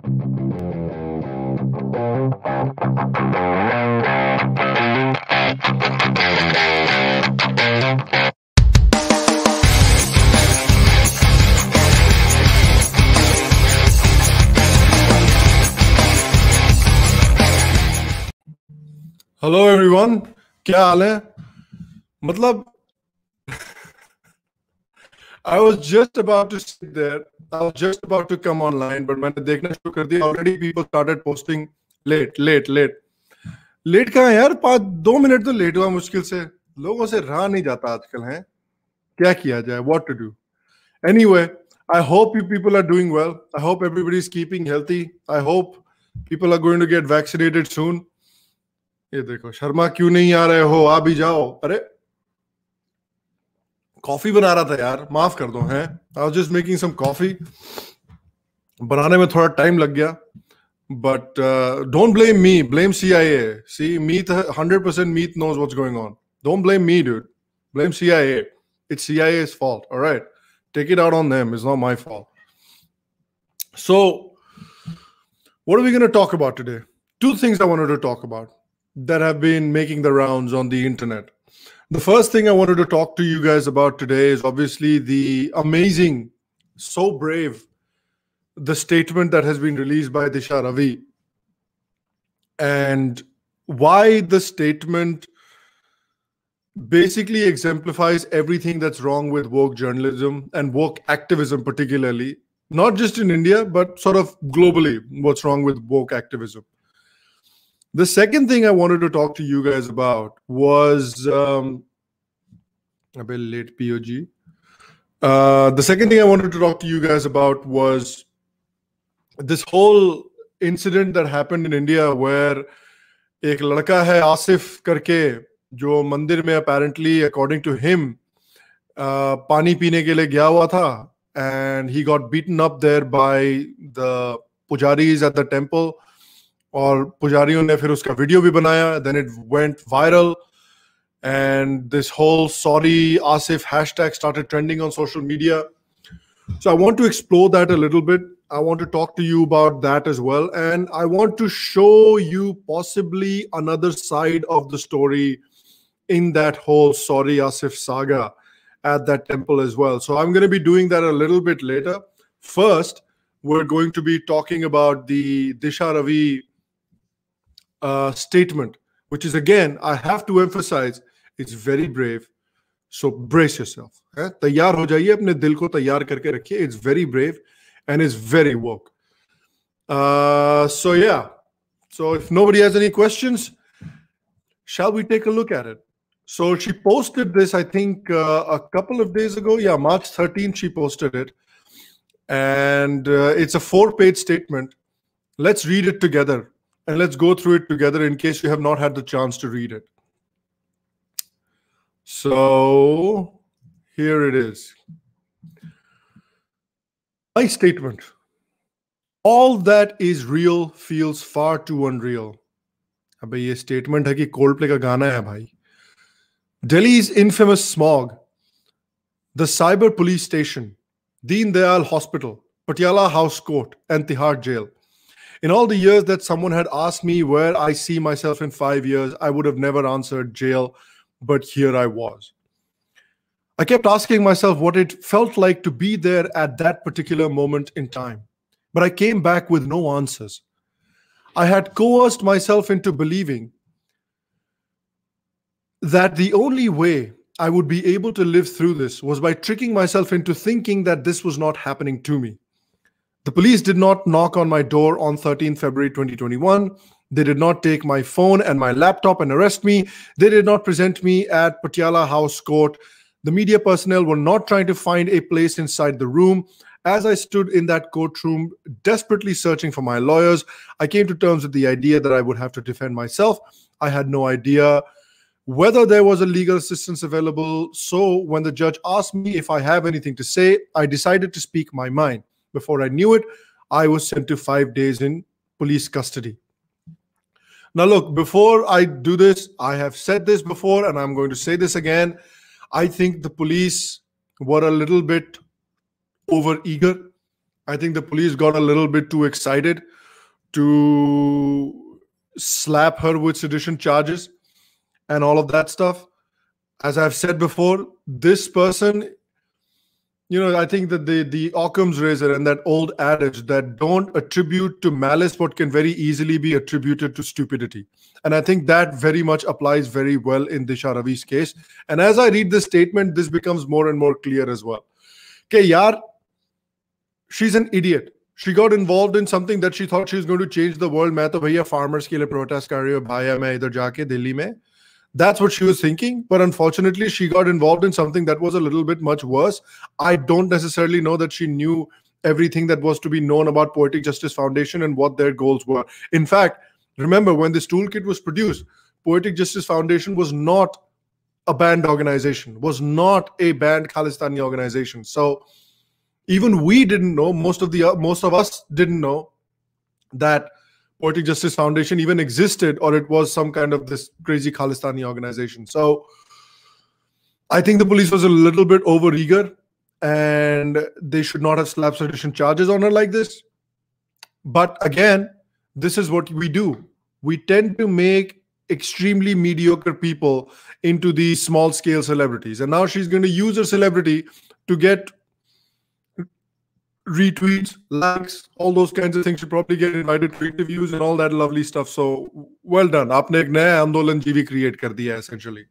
Hello everyone क्या हाल है मतलब I was just about to sit there I was just about to come online but मैंने देखना शुरू कर दिया already people started posting let let let let कहा यार पाँच दो मिनट तो लेट हुआ मुश्किल से लोगों से रहा नहीं जाता आजकल है क्या किया जाए what to do anyway I hope you people are doing well I hope everybody is keeping healthy I hope people are going to get vaccinated soon ये देखो शर्मा क्यों नहीं आ रहे हो आ भी जाओ अरे Coffee, बना रहा था यार माफ कर दो हैं I was just making some coffee बनाने में थोड़ा टाइम लग गया but don't blame me blame CIA सी मीत 100% knows what's going on. Don't blame me, dude. Blame CIA. It's CIA's fault all right take it out on them it's not my fault so what are we going to talk about today two things i wanted to talk about that have been making the rounds on the internet the first thing I wanted to talk to you guys about today is obviously the amazing, so brave, the statement that has been released by Disha Ravi. And why the statement basically exemplifies everything that's wrong with woke journalism and woke activism, particularly, not just in India, but sort of globally, what's wrong with woke activism. The second thing I wanted to talk to you guys about was um, a bit late POG. Uh, the second thing I wanted to talk to you guys about was this whole incident that happened in India where a ladka है asif karke, jo mandir में apparently, according to him, pani uh, पीने के लिए गया and he got beaten up there by the by at the temple. Or पुजारियों ने फिर उसका वीडियो भी बनाया then it went viral and this whole sorry Asif hashtag started trending on social So I want to explore that a little bit. I want to talk to you about that as well. And I want to show you possibly another side of the story in that whole sorry Asif saga at that temple as well. So I'm going to be doing that a little bit later. First, we're going to be talking about the Disha Ravi uh, statement, which is again, I have to emphasize, it's very brave. So brace yourself. Eh? It's very brave, and it's very woke. Uh, so yeah. So if nobody has any questions, shall we take a look at it? So she posted this, I think, uh, a couple of days ago. Yeah, March 13th, she posted it. And uh, it's a four page statement. Let's read it together and let's go through it together in case you have not had the chance to read it. So here it is. My statement All that is real feels far too unreal. अबे ये statement है कि Coldplay का गाना है भाई Delhi's infamous smog the cyber police station Deen Dayal hospital Patiala in all the years that someone had asked me where I see myself in five years, I would have never answered jail, but here I was. I kept asking myself what it felt like to be there at that particular moment in time, but I came back with no answers. I had coerced myself into believing that the only way I would be able to live through this was by tricking myself into thinking that this was not happening to me. The police did not knock on my door on 13 February 2021. They did not take my phone and my laptop and arrest me. They did not present me at Patiala House Court. The media personnel were not trying to find a place inside the room. As I stood in that courtroom, desperately searching for my lawyers, I came to terms with the idea that I would have to defend myself. I had no idea whether there was a legal assistance available. So when the judge asked me if I have anything to say, I decided to speak my mind. Before I knew it, I was sent to five days in police custody. Now, look, before I do this, I have said this before and I'm going to say this again. I think the police were a little bit over eager. I think the police got a little bit too excited to slap her with sedition charges and all of that stuff. As I've said before, this person you know, I think that the the Occam's razor and that old adage that don't attribute to malice what can very easily be attributed to stupidity, and I think that very much applies very well in Disha Ravi's case. And as I read this statement, this becomes more and more clear as well. Okay, yar, she's an idiot. She got involved in something that she thought she was going to change the world. मैं तो farmers के लिए protest कर रही हूँ भाई मैं इधर जाके that's what she was thinking. But unfortunately, she got involved in something that was a little bit much worse. I don't necessarily know that she knew everything that was to be known about Poetic Justice Foundation and what their goals were. In fact, remember when this toolkit was produced, Poetic Justice Foundation was not a banned organization, was not a banned Khalistani organization. So even we didn't know, most of the uh, most of us didn't know that Poetic Justice Foundation even existed, or it was some kind of this crazy Khalistani organization. So I think the police was a little bit over eager and they should not have slapped sedition charges on her like this. But again, this is what we do. We tend to make extremely mediocre people into these small scale celebrities. And now she's going to use her celebrity to get retweets, likes, all those kinds of things. You probably get invited to interviews and all that lovely stuff. So well done. आपने एक नया आंदोलन जीवी create कर essentially.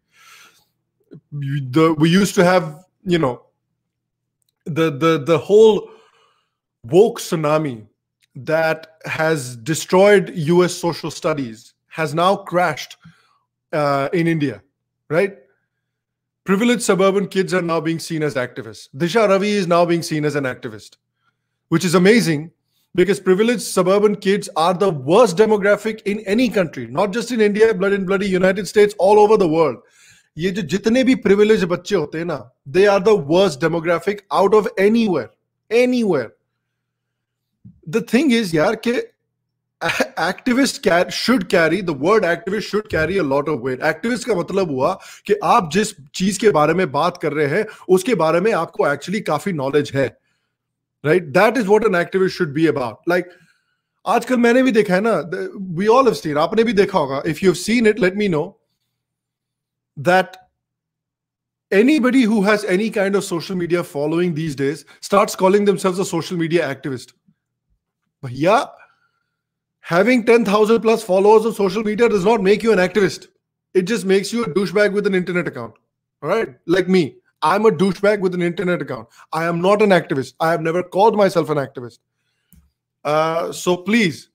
The, we used to have you know the the the whole woke tsunami that has destroyed U.S. social studies has now crashed uh, in India, right? Privileged suburban kids are now being seen as activists. Disha Ravi is now being seen as an activist which is amazing because privileged suburban kids are the worst demographic in any country, not just in India, blood in bloody United States, all over the world. ये जो जितने भी privilege बच्चे होते हैं ना they are the worst demographic out of anywhere anywhere the thing is यार के activist should carry the word activist should carry a lot of weight activist का मतलब हुआ कि आप जिस चीज के बारे में बात कर रहे हैं उसके बारे में आपको एक्चुअली काफी नॉलेज है right that is what an activist should be about like आजकल मैंने भी देखा है ना वी ऑल हैव सीन आपने भी देखा होगा if you have anybody who has any kind of social media following these days starts calling themselves a social media activist Yeah, having 10000 plus followers on social media does not make you an activist it just makes you a douchebag with an internet account all right like me I'm a douchebag with an internet account. I am not an activist. I have never called myself an activist. Uh, so please,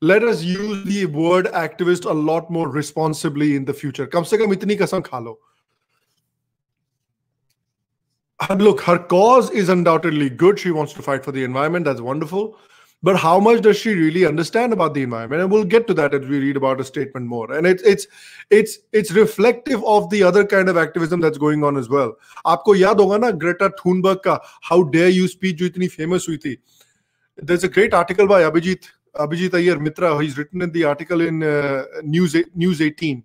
let us use the word activist a lot more responsibly in the future. कम से कम इतनी कसम खा And look, her cause is undoubtedly good. She wants to fight for the environment. That's wonderful but how much does she really understand about the environment and we'll get to that as we read about her statement more and it's it's it's it's reflective of the other kind of activism that's going on as well aapko yaad hoga na greta thunberg ka how dare you speech jo itni famous hui thi there's a great article by abhijit abhijit Ayer mitra he's written in the article in uh, news news 18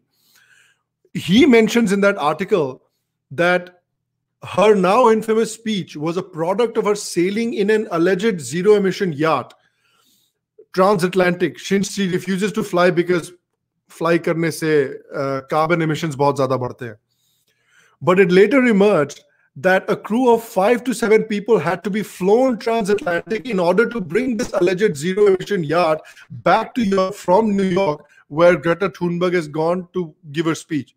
he mentions in that article that her now infamous speech was a product of her sailing in an alleged zero emission yacht transatlantic शिंसी refuses to fly because fly करने से carbon uh, emissions बहुत ज्यादा बढ़ते हैं but it later emerge that a crew of five to seven people had to be flown transatlantic in order to bring this alleged zero emission yacht back to Europe from New York, where Greta Thunberg has gone to give her speech.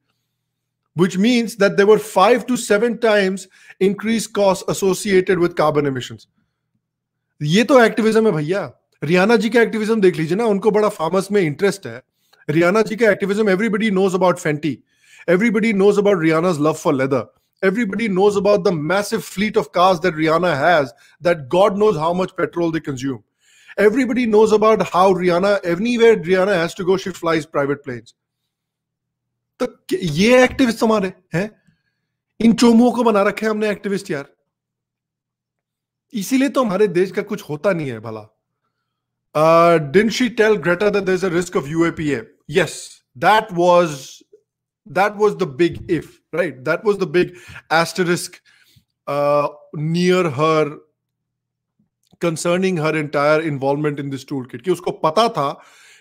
Which means that there were five to seven times increased costs associated with carbon emissions. ये तो activism है भैया रियाना जी का activism देख लीजिए ना उनको बड़ा फार्मर्स में इंटरेस्ट है रियाना जी का activism everybody knows about Fenty everybody knows about Rihanna's love for leather everybody knows about the massive fleet of cars that Rihanna has, that God knows how much petrol they consume. Everybody knows about how Rihanna, anywhere Rihanna has to go, she flies private planes. तो ये activist हमारे हैं इन चोमुओं को बना रखे हमने activist यार इसीलिए तो हमारे देश का कुछ होता नहीं है भला Uh, didn't she tell Greta that there's a risk of UAPA? Yes, that was that was the big if, right? That was the big asterisk uh, near her concerning her entire involvement in this toolkit. Ki usko pata tha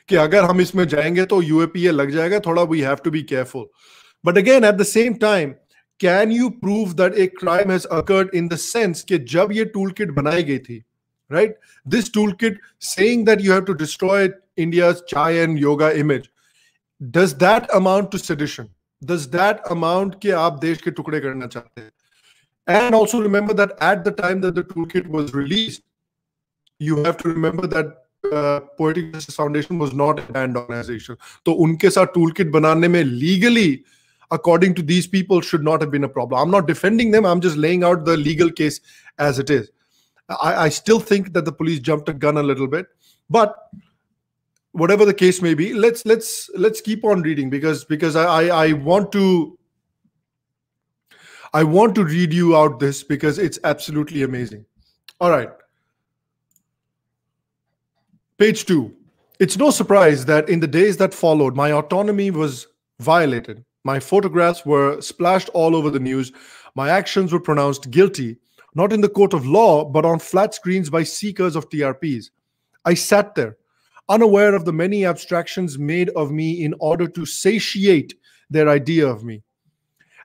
ki agar hum isme jayenge to UAPA lag jayega, thoda we have to be careful. But again, at the same time, can you prove that a crime has occurred in the sense that when this toolkit was made? right? This toolkit saying that you have to destroy India's chai and yoga image, does that amount to sedition? Does that amount ke aap desh ke tukde karna chahte And also remember that at the time that the toolkit was released, you have to remember that poetic uh, justice Foundation was not an organization. So, तो उनके साथ toolkit बनाने में according to these people should not have been a problem i'm not defending them i'm just laying out the legal case as it is I, I still think that the police jumped a gun a little bit, but whatever the case may be, let's let's let's keep on reading because because I, I, I want to I want to read you out this because it's absolutely amazing. All right. Page two. It's no surprise that in the days that followed, my autonomy was violated. My photographs were splashed all over the news. My actions were pronounced guilty not in the court of law, but on flat screens by seekers of TRPs. I sat there, unaware of the many abstractions made of me in order to satiate their idea of me.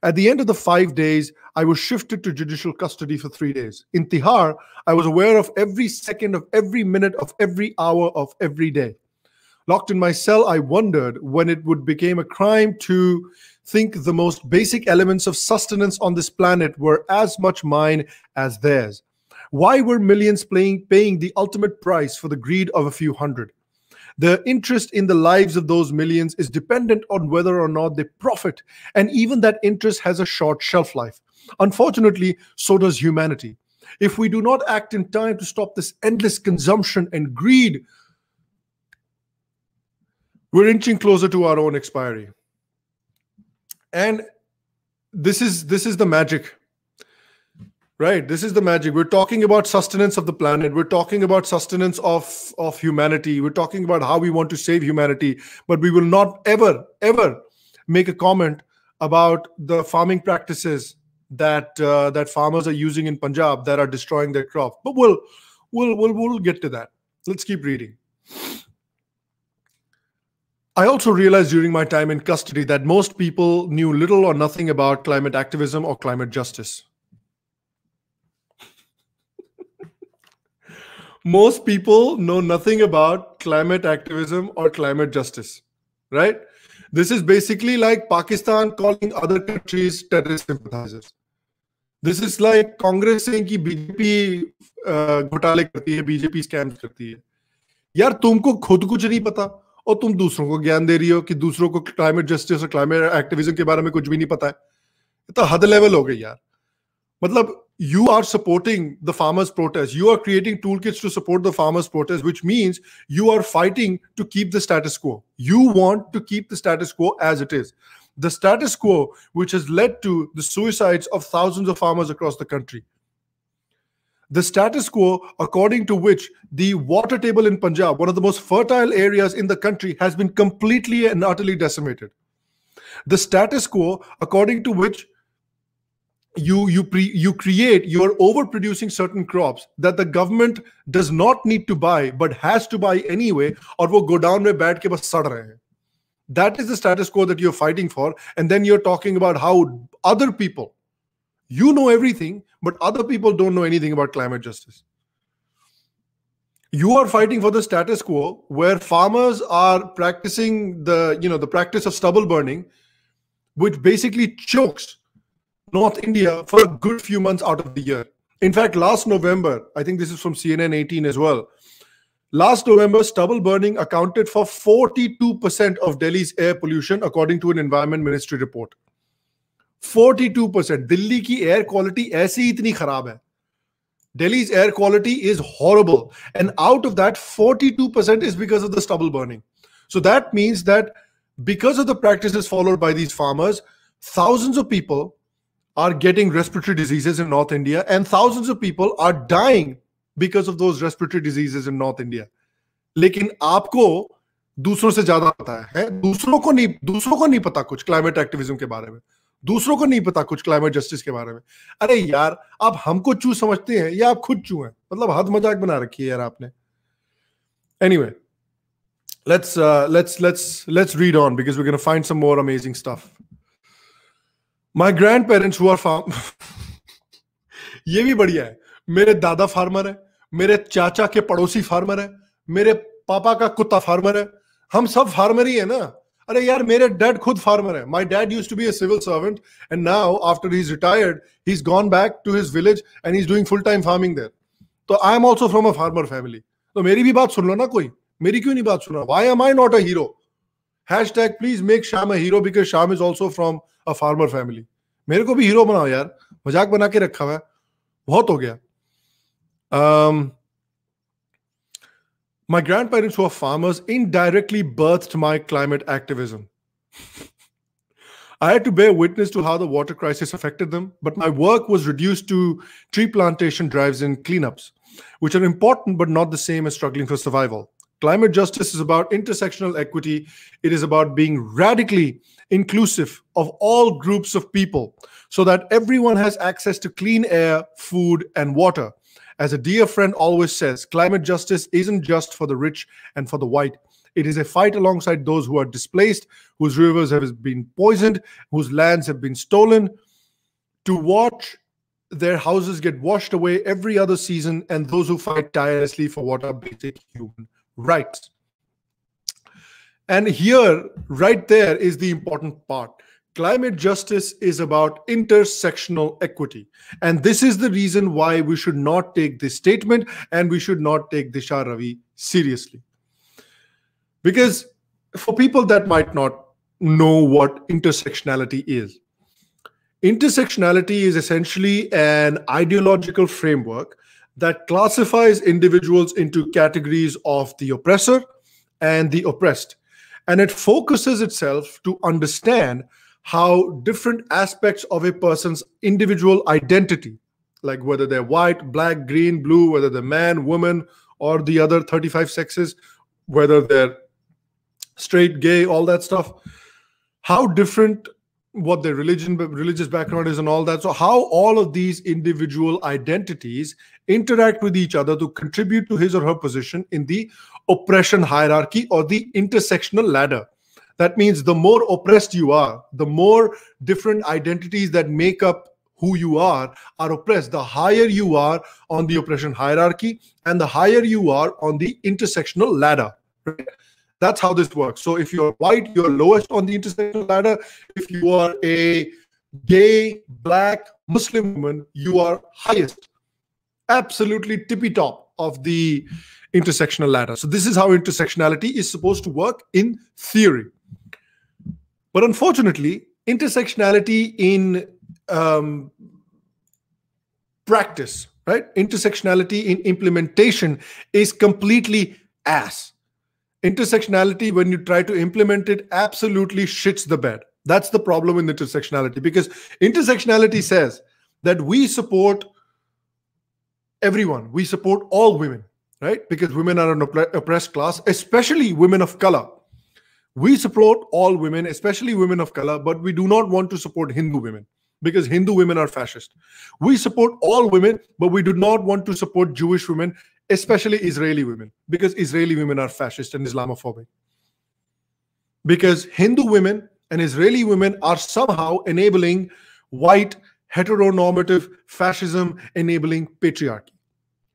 At the end of the five days, I was shifted to judicial custody for three days. In Tihar, I was aware of every second of every minute of every hour of every day. Locked in my cell, I wondered when it would become a crime to think the most basic elements of sustenance on this planet were as much mine as theirs. Why were millions playing, paying the ultimate price for the greed of a few hundred? The interest in the lives of those millions is dependent on whether or not they profit, and even that interest has a short shelf life. Unfortunately, so does humanity. If we do not act in time to stop this endless consumption and greed we're inching closer to our own expiry and this is this is the magic right this is the magic we're talking about sustenance of the planet we're talking about sustenance of of humanity we're talking about how we want to save humanity but we will not ever ever make a comment about the farming practices that uh, that farmers are using in punjab that are destroying their crop but we'll we'll we'll, we'll get to that let's keep reading I also realized during my time in custody that most people knew little or nothing about climate activism or climate justice. most people know nothing about climate activism or climate justice, right? This is basically like Pakistan calling other countries terrorist sympathizers. This is like Congress saying that BJP uh, करती hai, BJP scams करती hai. यार tumko khud kuch नहीं pata. और तुम दूसरों को ज्ञान दे रही हो कि दूसरों को क्लाइमेट जस्टिस और क्लाइमेट एक्टिविज्म के बारे में कुछ भी नहीं पता है तो हद लेवल हो गई यार मतलब you are supporting the farmers protest you are creating tool kits to support the farmers protest which means you are fighting to keep the status quo you want to keep the status quo as it is the status quo which is led to the suicides of thousands of farmers across the the status quo according to which the water table in Punjab, one of the most fertile areas in the country, has been completely and utterly decimated. The status quo according to which you you pre, you create you're overproducing certain crops that the government does not need to buy but has to buy anyway or will go down baith bad. that is the status quo that you're fighting for and then you're talking about how other people you know everything, but other people don't know anything about climate justice. You are fighting for the status quo where farmers are practicing the, you know, the practice of stubble burning, which basically chokes North India for a good few months out of the year. In fact, last November, I think this is from CNN 18 as well. Last November, stubble burning accounted for 42% of Delhi's air pollution, according to an Environment Ministry report. 42% Delhi की air quality ऐसी इतनी खराब है Delhi air quality is horrible and out of that 42% is because of the stubble burning so that means that because of the practice followed by these farmers thousand of people are getting respiratory diseases in north India and thousand of people are dying because of those respiratory diseases in north India लेकिन आपको दूसरों से ज्यादा पता है, है दूसरों को नहीं दूसरों को नहीं पता कुछ क्लाइमेट एक्टिविज्म के बारे में दूसरों को नहीं पता कुछ क्लाइमेट जस्टिस के बारे में अरे यार आप हमको चू समझते हैं या आप खुद चू हैं मतलब हद मजाक बना रखी है यार आपने any let's let's let's let's let's read on because we're going to find some more amazing stuff my grandparents who are ये भी बढ़िया है मेरे दादा फार्मर है मेरे चाचा के पड़ोसी फार्मर है मेरे पापा का कुत्ता फार्मर है हम सब फार्मर ही है ना अरे यार मेरे डैड खुद फार्मर है my dad use to be civil servant and now after he is retired he is gone back to his village and he is doing full time farming there तो I am also from a farmer family तो मेरी भी बात सुन लो ना कोई मेरी क्यों नहीं बात सुन सुना why am I not a hero tag please make Shyam a hero because Shyam is also from a farmer family मेरे को भी हीरो बनाओ यार मजाक बना के रखा हुआ है बहुत हो गया um, my grandparents who are farmers indirectly birthed my climate activism. I had to bear witness to how the water crisis affected them, but my work was reduced to tree plantation drives and cleanups, which are important but not the same as struggling for survival. Climate justice is about intersectional equity. It is about being radically inclusive of all groups of people so that everyone has access to clean air, food, and water. As a dear friend always says, climate justice isn't just for the rich and for the white. It is a fight alongside those who are displaced, whose rivers have been poisoned, whose lands have been stolen. To watch their houses get washed away every other season, and those who fight tirelessly for what are basic human rights. And here, right there, is the important part climate justice is about intersectional equity. And this is the reason why we should not take this statement and we should not take Disha Ravi seriously. Because for people that might not know what intersectionality is, intersectionality is essentially an ideological framework that classifies individuals into categories of the oppressor and the oppressed. And it focuses itself to understand how different aspects of a person's individual identity, like whether they're white, black, green, blue, whether they're man, woman, or the other 35 sexes, whether they're straight, gay, all that stuff, how different what their religion religious background is and all that so how all of these individual identities interact with each other to contribute to his or her position in the oppression hierarchy or the intersectional ladder that means the more oppressed you are, the more different identities that make up who you are are oppressed. The higher you are on the oppression hierarchy and the higher you are on the intersectional ladder. Right? That's how this works. So if you're white, you're lowest on the intersectional ladder. If you are a gay, black, Muslim woman, you are highest. Absolutely tippy top of the intersectional ladder. So this is how intersectionality is supposed to work in theory. But unfortunately, intersectionality in um, practice, right? Intersectionality in implementation is completely ass. Intersectionality, when you try to implement it, absolutely shits the bed. That's the problem with intersectionality because intersectionality says that we support everyone, we support all women, right? Because women are an opp oppressed class, especially women of color we support all women, especially women of color, but we do not want to support Hindu women because Hindu women are fascist. We support all women, but we do not want to support Jewish women, especially Israeli women, because Israeli women are fascist and Islamophobic. Because Hindu women and Israeli women are somehow enabling white heteronormative fascism, enabling patriarchy.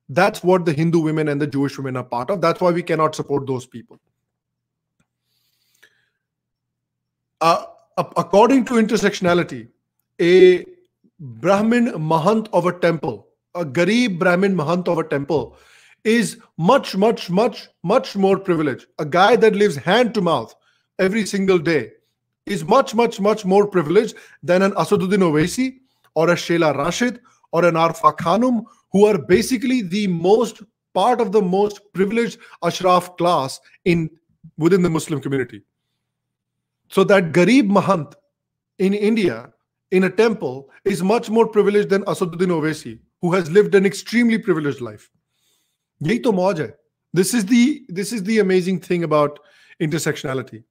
That's what the Hindu women and the Jewish women are part of. That's why we cannot support those people. Uh, according to intersectionality, a Brahmin Mahant of a temple, a Garib Brahmin Mahant of a temple, is much, much, much, much more privileged. A guy that lives hand to mouth every single day is much, much, much more privileged than an Asaduddin Owaisi or a Sheila Rashid or an Arfa Khanum, who are basically the most part of the most privileged Ashraf class in within the Muslim community. So that Garib Mahant in India in a temple is much more privileged than Asaduddin Owaisi, who has lived an extremely privileged life. तो है this is the this is the amazing thing about intersectionality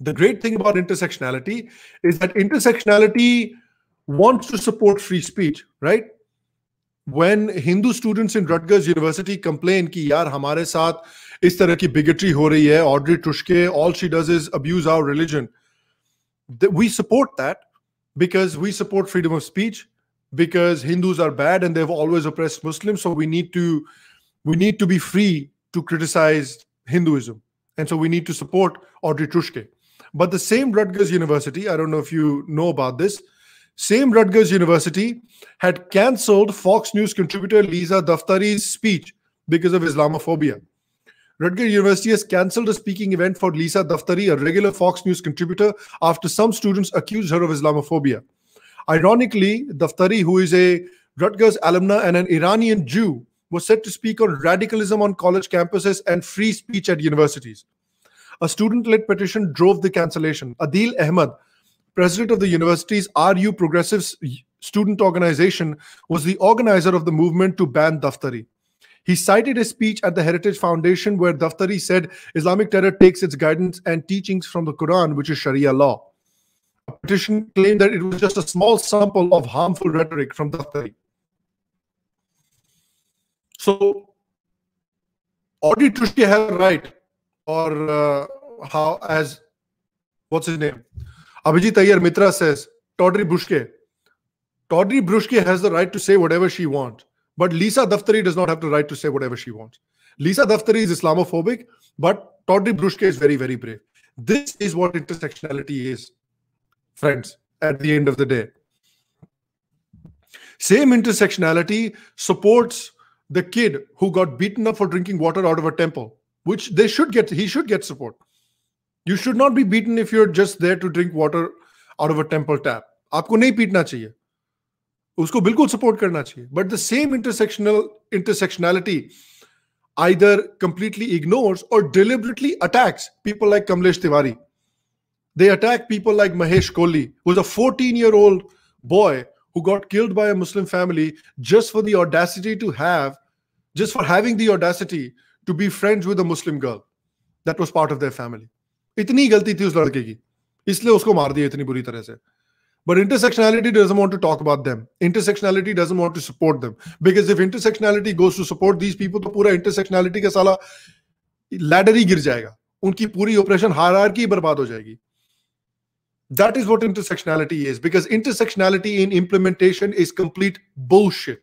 the great thing about intersectionality is that intersectionality wants to support free speech right when hindu students in rutgers university complain ki yaar hamare इस तरह की bigotry हो रही है Audrey Truschke all she does is abuse our religion we support that because we support freedom of speech because hindus are bad and they've always oppressed muslims so we need to we need to be free to criticize hinduism and so we need to support audrey trushke but the same rutgers university i don't know if you know about this same rutgers university had cancelled fox news contributor lisa daftari's speech because of islamophobia Rutgers University has cancelled a speaking event for Lisa Daftari, a regular Fox News contributor, after some students accused her of Islamophobia. Ironically, Daftari, who is a Rutgers alumna and an Iranian Jew, was said to speak on radicalism on college campuses and free speech at universities. A student led petition drove the cancellation. Adil Ahmad, president of the university's RU Progressives student organization, was the organizer of the movement to ban Daftari. He cited a speech at the Heritage Foundation where Daftari said Islamic terror takes its guidance and teachings from the Quran, which is Sharia law. A petition claimed that it was just a small sample of harmful rhetoric from Daftari. So, Audrey Tushki had right, or uh, how, as what's his name? Abhijit Iyer Mitra says, Tawdry Bushke, Tawdry Bushke has the right to say whatever she wants. But Lisa Daftari does not have the right to say whatever she wants. Lisa Daftari is Islamophobic, but Toddy Brushke is very, very brave. This is what intersectionality is, friends, at the end of the day. Same intersectionality supports the kid who got beaten up for drinking water out of a temple, which they should get, he should get support. You should not be beaten if you're just there to drink water out of a temple tap. आपको नहीं पीटना चाहिए उसको बिल्कुल support करना चाहिए but the same intersectional intersectionality either completely ignores और deliberately attacks people like Kamlesh Tiwari they attack people like Mahesh Kohli was a fourteen year old boy who got killed by Muslim family just for audacity to have just for having audacity to be friends with Muslim girl that was part of their family इतनी गलती थी उस लड़के की इसलिए उसको मार दिया इतनी बुरी तरह से But intersectionality doesn't want to talk about them. Intersectionality doesn't want to support them. Because if intersectionality goes to support these people, the पूरा intersectionality का साला ladder ही गिर जाएगा उनकी पूरी operation hierarchy that is what intersectionality is because intersectionality in implementation is complete bullshit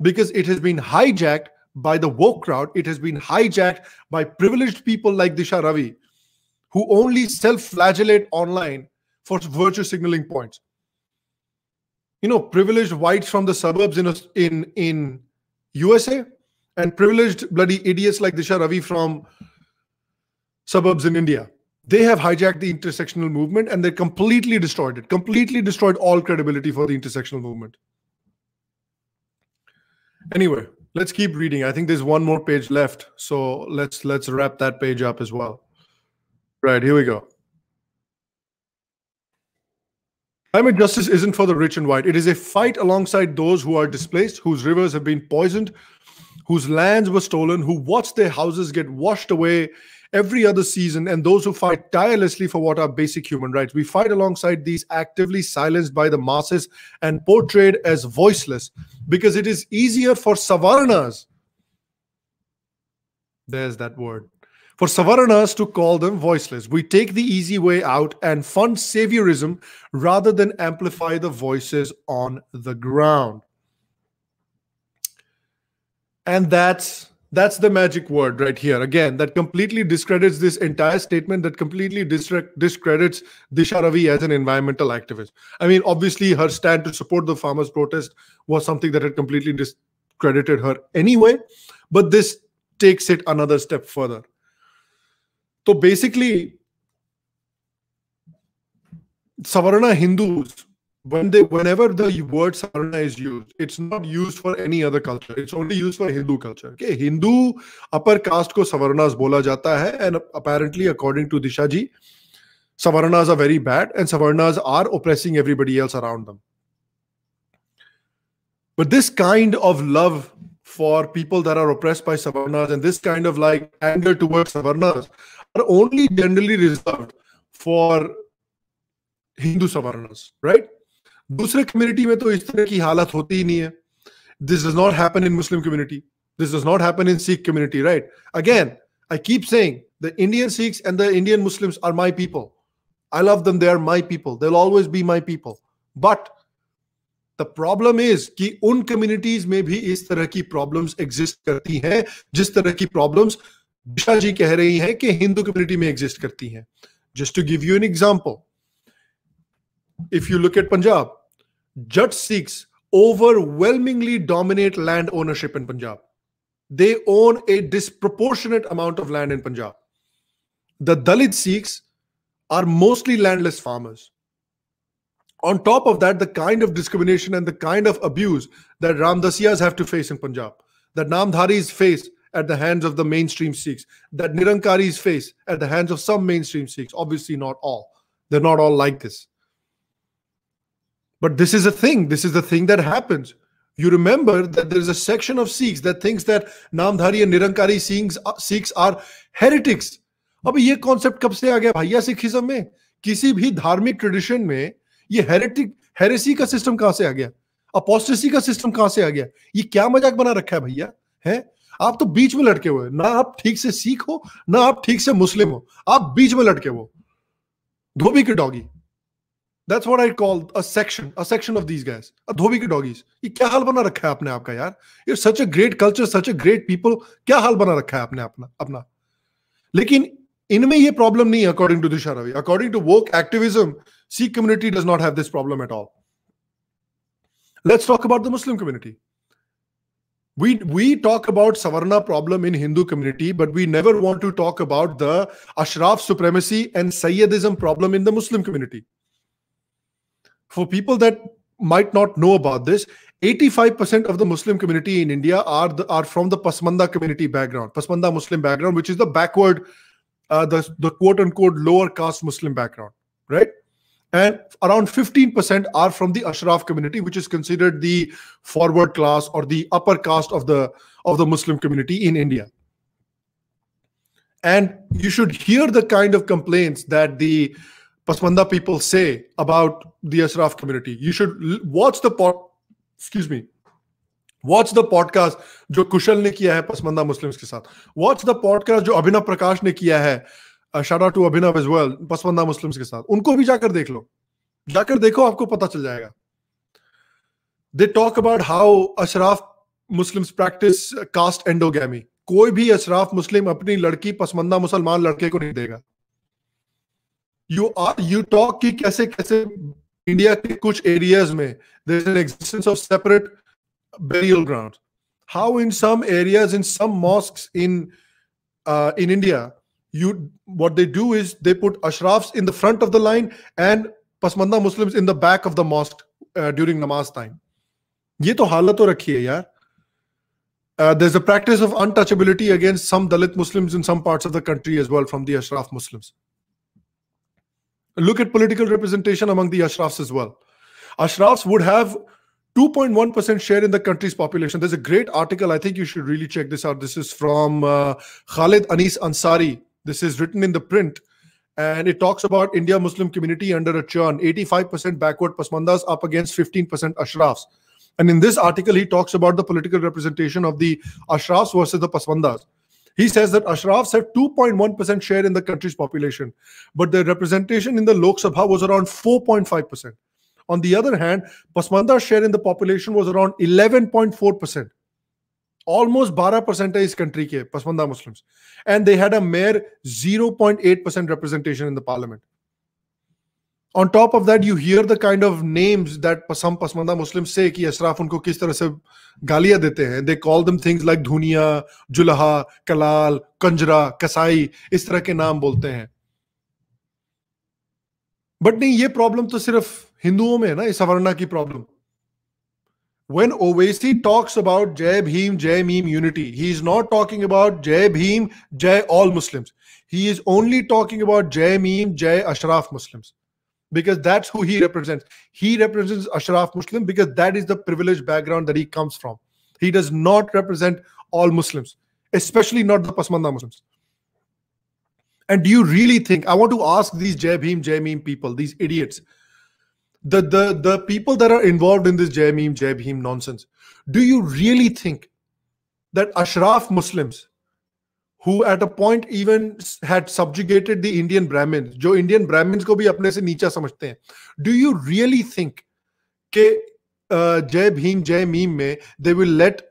because it has been hijacked by the woke crowd it has been hijacked by privileged people like disha ravi who only self-flagellate online for virtue signaling points. You know, privileged whites from the suburbs in a, in in USA and privileged bloody idiots like Disha Ravi from suburbs in India. They have hijacked the intersectional movement and they completely destroyed it, completely destroyed all credibility for the intersectional movement. Anyway, let's keep reading. I think there's one more page left. So let's let's wrap that page up as well. Right, here we go. Climate justice isn't for the rich and white. It is a fight alongside those who are displaced, whose rivers have been poisoned, whose lands were stolen, who watch their houses get washed away every other season, and those who fight tirelessly for what are basic human rights. We fight alongside these actively silenced by the masses and portrayed as voiceless because it is easier for savarnas. There's that word for Savaranas to call them voiceless. We take the easy way out and fund saviorism rather than amplify the voices on the ground. And that's that's the magic word right here. Again, that completely discredits this entire statement, that completely discredits Disha Ravi as an environmental activist. I mean, obviously, her stand to support the farmers' protest was something that had completely discredited her anyway, but this takes it another step further. So basically, Savarna Hindus, when they whenever the word Savarna is used, it's not used for any other culture. It's only used for Hindu culture. Okay, Hindu upper caste ko Savarnas bola jata hai, and apparently, according to Disha ji, Savarnas are very bad, and Savarnas are oppressing everybody else around them. But this kind of love for people that are oppressed by Savarnas and this kind of like anger towards Savarnas are only generally reserved for Hindu Savarnas, right? दूसरे community में तो इस तरह की हालत होती ही नहीं है this does not happen in Muslim community this does not happen in Sikh community right again I keep saying the Indian Sikhs and the Indian Muslims are my people I love them they are my people they will always be my people but the problem is कि उन communities में भी इस तरह की problems exist करती हैं जिस तरह की प्रॉब्लम्स दिशा जी कह रही हैं कि हिंदू कम्युनिटी में एग्जिस्ट करती हैं just to give you an example if you look at Punjab Jat Sikhs overwhelmingly dominate land ownership in Punjab. They own a disproportionate amount of land in Punjab. The Dalit Sikhs are mostly landless farmers. On top of that, the kind of discrimination and the kind of abuse that Ramdasiyas have to face in Punjab, that Namdharis face at the hands of the mainstream Sikhs, that Nirankaris face at the hands of some mainstream Sikhs. Obviously, not all. They're not all like this. But this is a thing. This is the thing that happens. You remember that there's a section of Sikhs that thinks that Namdhari and Nirankari Sikhs, uh, Sikhs are heretics. अब ये concept कब से आ गया भैया Sikhism में किसी भी धार्मिक ट्रेडिशन में ये हेरेटिक हेरेसी का सिस्टम कहां से आ गया अपोस्टेसी का सिस्टम कहां से आ गया ये क्या मजाक बना रखा है भैया है आप तो बीच में लटके हुए ना आप ठीक से सीख हो ना आप ठीक से मुस्लिम हो आप बीच में लटके हो धोबी के doggie that's what I call a section a section of these guys a धोबी के डॉगीज ये क्या हाल बना रखा है आपने आपका यार ये such a great culture such a great people क्या हाल बना रखा है आपने अपना अपना लेकिन इनमें ये प्रॉब्लम नहीं है according to Disha Ravi according to woke activism see community does not have this problem at all let's talk about the Muslim community we we talk about savarna problem in hindu community but we never want to talk about the ashraf supremacy and sayyidism problem in the muslim community for people that might not know about this 85% of the muslim community in india are the, are from the pasmanda community background pasmanda muslim background which is the backward uh, the the quote unquote lower caste muslim background right and around 15% are from the ashraf community which is considered the forward class or the upper caste of the of the muslim community in india and you should hear the kind of complaints that the pasmanda people say about the ashraf community you should watch the pod excuse me watch the podcast जो कुशल ने किया है पसमंदा Muslims के साथ watch the podcast जो अभिनव प्रकाश ने किया है shout out to Abhinav as well Pasmanda Muslims के साथ उनको भी जाकर देख लो जाकर देखो आपको पता चल जाएगा they talk about how Ashraf Muslims practice caste endogamy कोई भी अशराफ मुस्लिम अपनी लड़की पसमंदा मुसलमान लड़के को नहीं देगा यू आर यू टॉक की कैसे कैसे इंडिया के कुछ एरियाज में there is an existence of separate burial ground how in some areas in some mosque in in India you what they do is they put ashrafs in the front of the line and pasmanda muslims in the back of the mosque uh, during namaz time ye to halat to rakhi hai yaar uh, there's a practice of untouchability against some Dalit Muslims in some parts of the country as well from the Ashraf Muslims. Look at political representation among the Ashrafs as well. Ashrafs would have 2.1% share in the country's population. There's a great article. I think you should really check this out. This is from uh, Khalid Anis Ansari this is written in the print. And it talks about India Muslim community under a churn, 85% backward Pasmandas up against 15% Ashrafs. And in this article, he talks about the political representation of the Ashrafs versus the Pasmandas. He says that Ashrafs have 2.1% share in the country's population, but their representation in the Lok Sabha was around 4.5%. On the other hand, Pasmanda's share in the population was around 11.4%. almost 12% is country ke pasmanda muslims and they had a mere 0.8% representation in the parliament on top of that you hear the kind of names that some pasmanda muslims say ki asraf unko kis tarah se galiyan dete hain they call them things like dhunia julaha kalal kanjra kasai is tarah ke naam bolte hain but नहीं ये problem तो सिर्फ हिंदुओं में है ना इस सवर्णा की problem when Owaisi talks about Jai Bhim, Jai Meem unity, he is not talking about Jai Bhim, Jai all Muslims. He is only talking about Jai Meem, Jai Ashraf Muslims because that's who he represents. He represents Ashraf Muslim because that is the privileged background that he comes from. He does not represent all Muslims, especially not the Pasmanda Muslims. And do you really think, I want to ask these Jai Bhim, Jai Meem people, these idiots, the the the people that are involved in this Jai Meme, Jai Bhim nonsense, do you really think that Ashraf Muslims, who at a point even had subjugated the Indian Brahmins, जो Indian Brahmins को भी अपने से नीचा समझते हैं, do you really think के uh, Jai Bhim, Jai Meme में they will let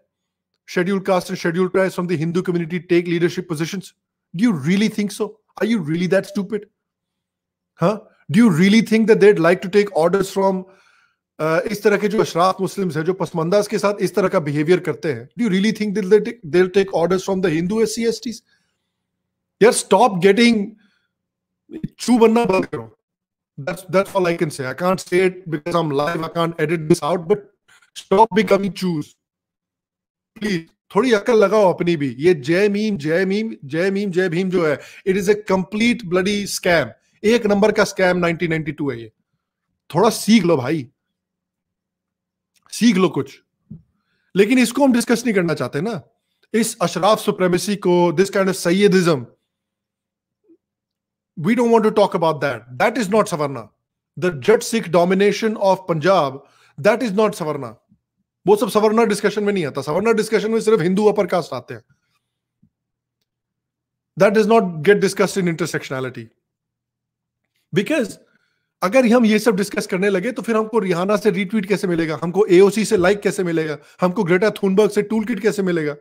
scheduled caste and scheduled tribes from the Hindu community take leadership positions? Do you really think so? Are you really that stupid? Huh? Do you really think that like to take orders from इस तरह के जो अशराफ मुस्लिम है जो पसमंदाज के साथ इस तरह का बिहेवियर करते हैं do you really think they take orders from the Hindu S C S T यार स्टॉप गेटिंग चू बनना बंद करो that's that's all I can say. I can't say it because I'm live. I can't edit this out. But stop becoming choose, please. थोड़ी अकल लगाओ अपनी भी ये जय मीम जय मीम जय मीम जय भीम जो है it is a complete bloody scam एक नंबर का स्कैम 1992 है ये थोड़ा सीख लो भाई सीख लो कुछ लेकिन इसको हम डिस्कस नहीं करना चाहते ना इस अशराफ सुप्रेमेसी को this kind of Syedism we don't want to talk about that that is not Savarna the Jat Sikh domination of Punjab that is not Savarna वो सब सवर्णा डिस्कशन में नहीं आता सवर्णा डिस्कशन में सिर्फ हिंदू अपर कास्ट आते हैं that is not get discussed in intersectionality because अगर हम ये सब डिस्कस करने लगे तो फिर हमको रिहाना से रीट्वीट कैसे मिलेगा हमको एओसी से लाइक कैसे मिलेगा हमको ग्रेटा थूनबर्ग से टूल किट कैसे मिलेगा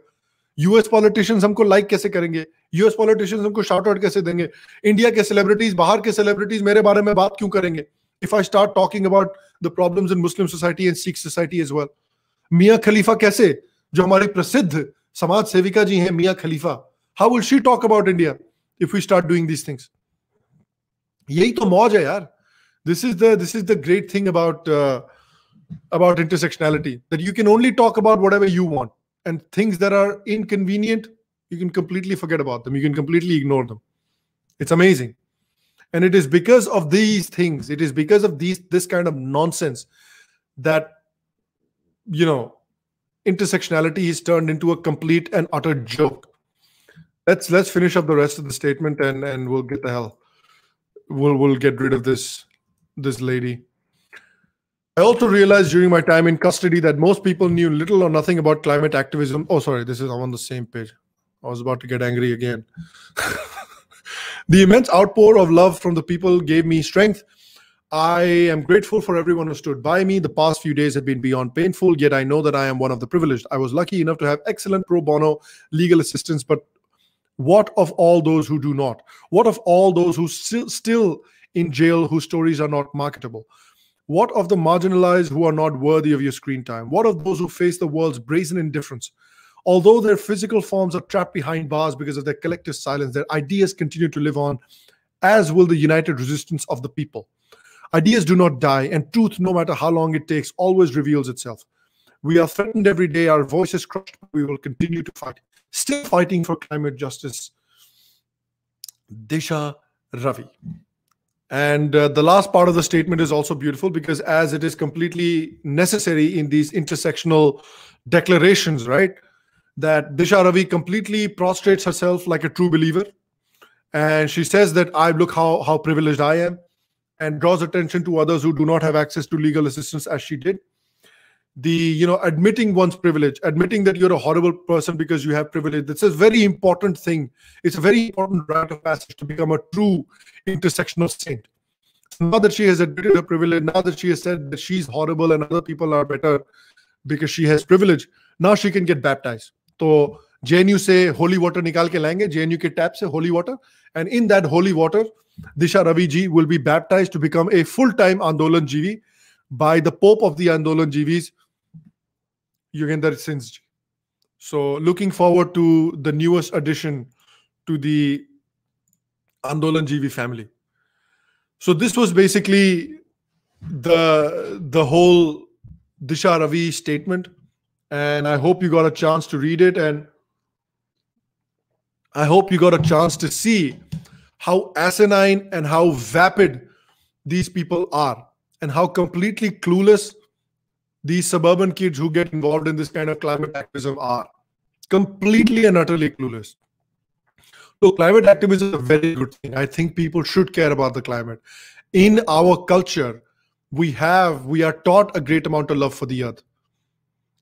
यूएस पॉलिटिशियंस हमको लाइक कैसे करेंगे यूएस पॉलिटिशियंस हमको शॉर्ट आउट कैसे देंगे इंडिया के सेलिब्रिटीज बाहर के सेलिब्रिटीज मेरे बारे में बात क्यों करेंगे if I start talking about the problem in Muslim society and Sikh society as well Mia Khalifa कैसे जो हमारी प्रसिद्ध समाज सेविका जी हैं Mia Khalifa how will she talk about India if you start doing these things this is the this is the great thing about uh, about intersectionality that you can only talk about whatever you want and things that are inconvenient you can completely forget about them you can completely ignore them it's amazing and it is because of these things it is because of these this kind of nonsense that you know intersectionality is turned into a complete and utter joke let's let's finish up the rest of the statement and and we'll get the hell we'll we'll get rid of this this lady. I also realized during my time in custody that most people knew little or nothing about climate activism. Oh, sorry, this is I'm on the same page. I was about to get angry again. the immense outpour of love from the people gave me strength. I am grateful for everyone who stood by me. The past few days have been beyond painful, yet I know that I am one of the privileged. I was lucky enough to have excellent pro bono legal assistance, but what of all those who do not? What of all those who still still in jail whose stories are not marketable? What of the marginalized who are not worthy of your screen time? What of those who face the world's brazen indifference? Although their physical forms are trapped behind bars because of their collective silence, their ideas continue to live on, as will the united resistance of the people. Ideas do not die, and truth, no matter how long it takes, always reveals itself. We are threatened every day, our voices crushed, we will continue to fight still fighting for climate justice, Disha Ravi. And uh, the last part of the statement is also beautiful because, as it is completely necessary in these intersectional declarations, right? That Disha Ravi completely prostrates herself like a true believer. And she says that I look how, how privileged I am and draws attention to others who do not have access to legal assistance as she did the you know admitting one's privilege admitting that you're a horrible person because you have privilege that's a very important thing it's a very important rite of passage to become a true intersectional saint now that she has admitted her privilege now that she has said that she's horrible and other people are better because she has privilege now she can get baptized so JNU say holy water nikal ke lange JNU ke tap say holy water and in that holy water Disha Ravi ji will be baptized to become a full-time Andolan Jivi by the Pope of the Andolan Jivis Yugandhar Singhji. So looking forward to the newest addition to the Andolan GV family. So this was basically the the whole Disha Ravi statement, and I hope you got a chance to read it, and I hope you got a chance to see how asinine and how vapid these people are, and how completely clueless the suburban kids who get involved in this kind of climate activism are completely and utterly clueless. So climate activism is a very good thing. I think people should care about the climate. In our culture, we have we are taught a great amount of love for the earth.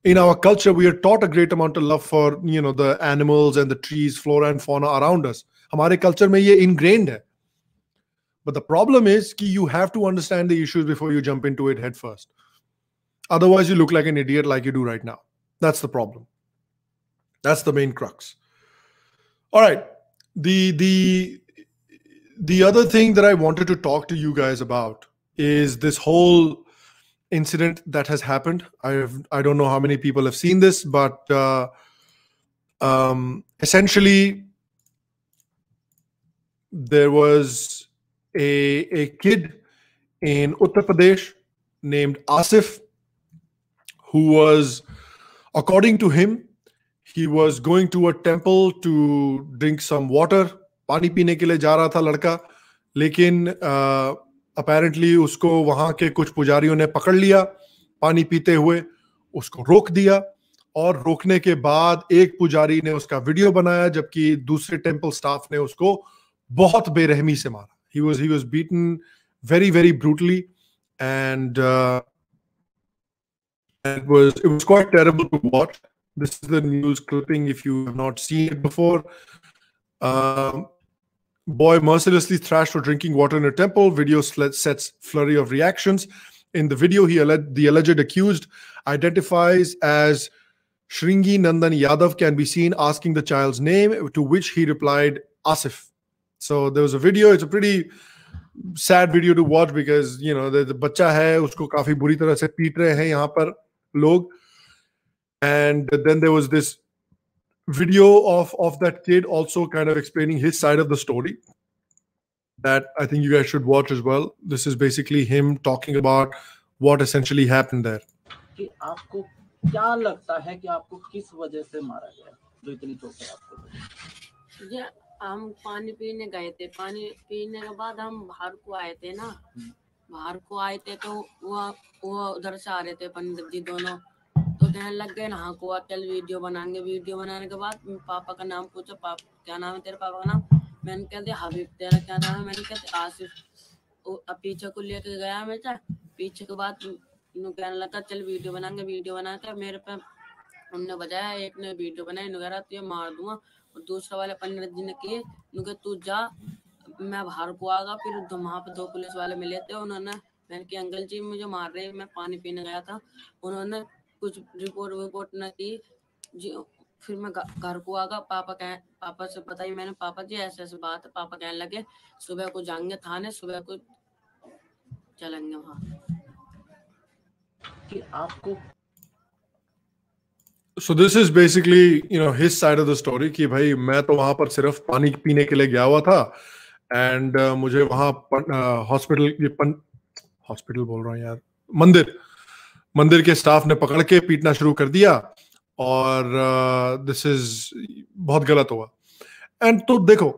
In our culture, we are taught a great amount of love for you know the animals and the trees, flora and fauna around us. Our culture में ये ingrained है. But the problem is that you have to understand the issues before you jump into it head first. Otherwise, you look like an idiot like you do right now. That's the problem. That's the main crux. All right. The the the other thing that I wanted to talk to you guys about is this whole incident that has happened. I've I don't know how many people have seen this, but uh, um, essentially there was a a kid in Uttar Pradesh named Asif who was, according to him, he was going to a temple to drink some water. पानी पीने के लिए जा रहा था लड़का लेकिन apparently uh, उसको वहां के कुछ पुजारियों ने पकड़ लिया पानी पीते हुए उसको रोक दिया और रोकने के बाद एक पुजारी ने उसका वीडियो बनाया जबकि दूसरे टेम्पल स्टाफ ने उसको बहुत बेरहमी से मारा he was he was beaten very very it was it was quite terrible to watch. This is the news clipping if you have not seen it before. Um, boy mercilessly thrashed for drinking water in a temple. Video sets flurry of reactions. In the video, he alleged the alleged accused identifies as Shringi Nandan Yadav can be seen asking the child's name, to which he replied Asif. So there was a video. It's a pretty sad video to watch because you know the, the बच्चा है उसको काफी बुरी तरह से पीट रहे हैं यहाँ पर log and then there was this video of of that kid also kind of explaining his side of the story that i think you guys should watch as well this is basically him talking about what essentially happened there आपको क्या लगता है कि आपको किस वजह से मारा गया जो इतनी चोट है आपको ये बाहर को आए थे तो वो वो उधर से आ रहे थे पंडित जी दोनों तो कहने लग गए नहा को चल वीडियो बनाएंगे वीडियो बनाने के बाद पापा का नाम पूछो पाप क्या नाम है तेरे पापा का नाम मैंने कह दिया हबीब तेरा क्या नाम है मैंने कह दिया आसिफ पीछे को लेके गया हमेशा पीछे के बाद कहने लगा चल वीडियो बनाएंगे वीडियो बनाकर मेरे पे उनने बजाया एक ने वीडियो बनाई नुकरा तुझे मार दूंगा और दूसरा वाले पंडित जी ने किए नुके तू जा मैं बाहर को आ गया फिर वहाँ पे दो पुलिस वाले मिले थे उन्होंने मैंने कहा अंकल जी मुझे मार रहे मैं पानी पीने गया था उन्होंने कुछ रिपोर्ट विपोर्ट न की जी फिर मैं घर को आ गया पापा कह पापा से बताई मैंने पापा जी ऐसे ऐसे बात पापा कहने लगे सुबह को जाएंगे थाने सुबह को चलेंगे वहां कि आपको so this is basically you know his side of the story कि भाई मैं तो वहां पर सिर्फ पानी पीने के लिए गया हुआ था एंड uh, मुझे वहां हॉस्पिटल ये हॉस्पिटल बोल रहा हूँ यार मंदिर मंदिर के स्टाफ ने पकड़ के पीटना शुरू कर दिया और दिस uh, इज बहुत गलत हुआ एंड तो देखो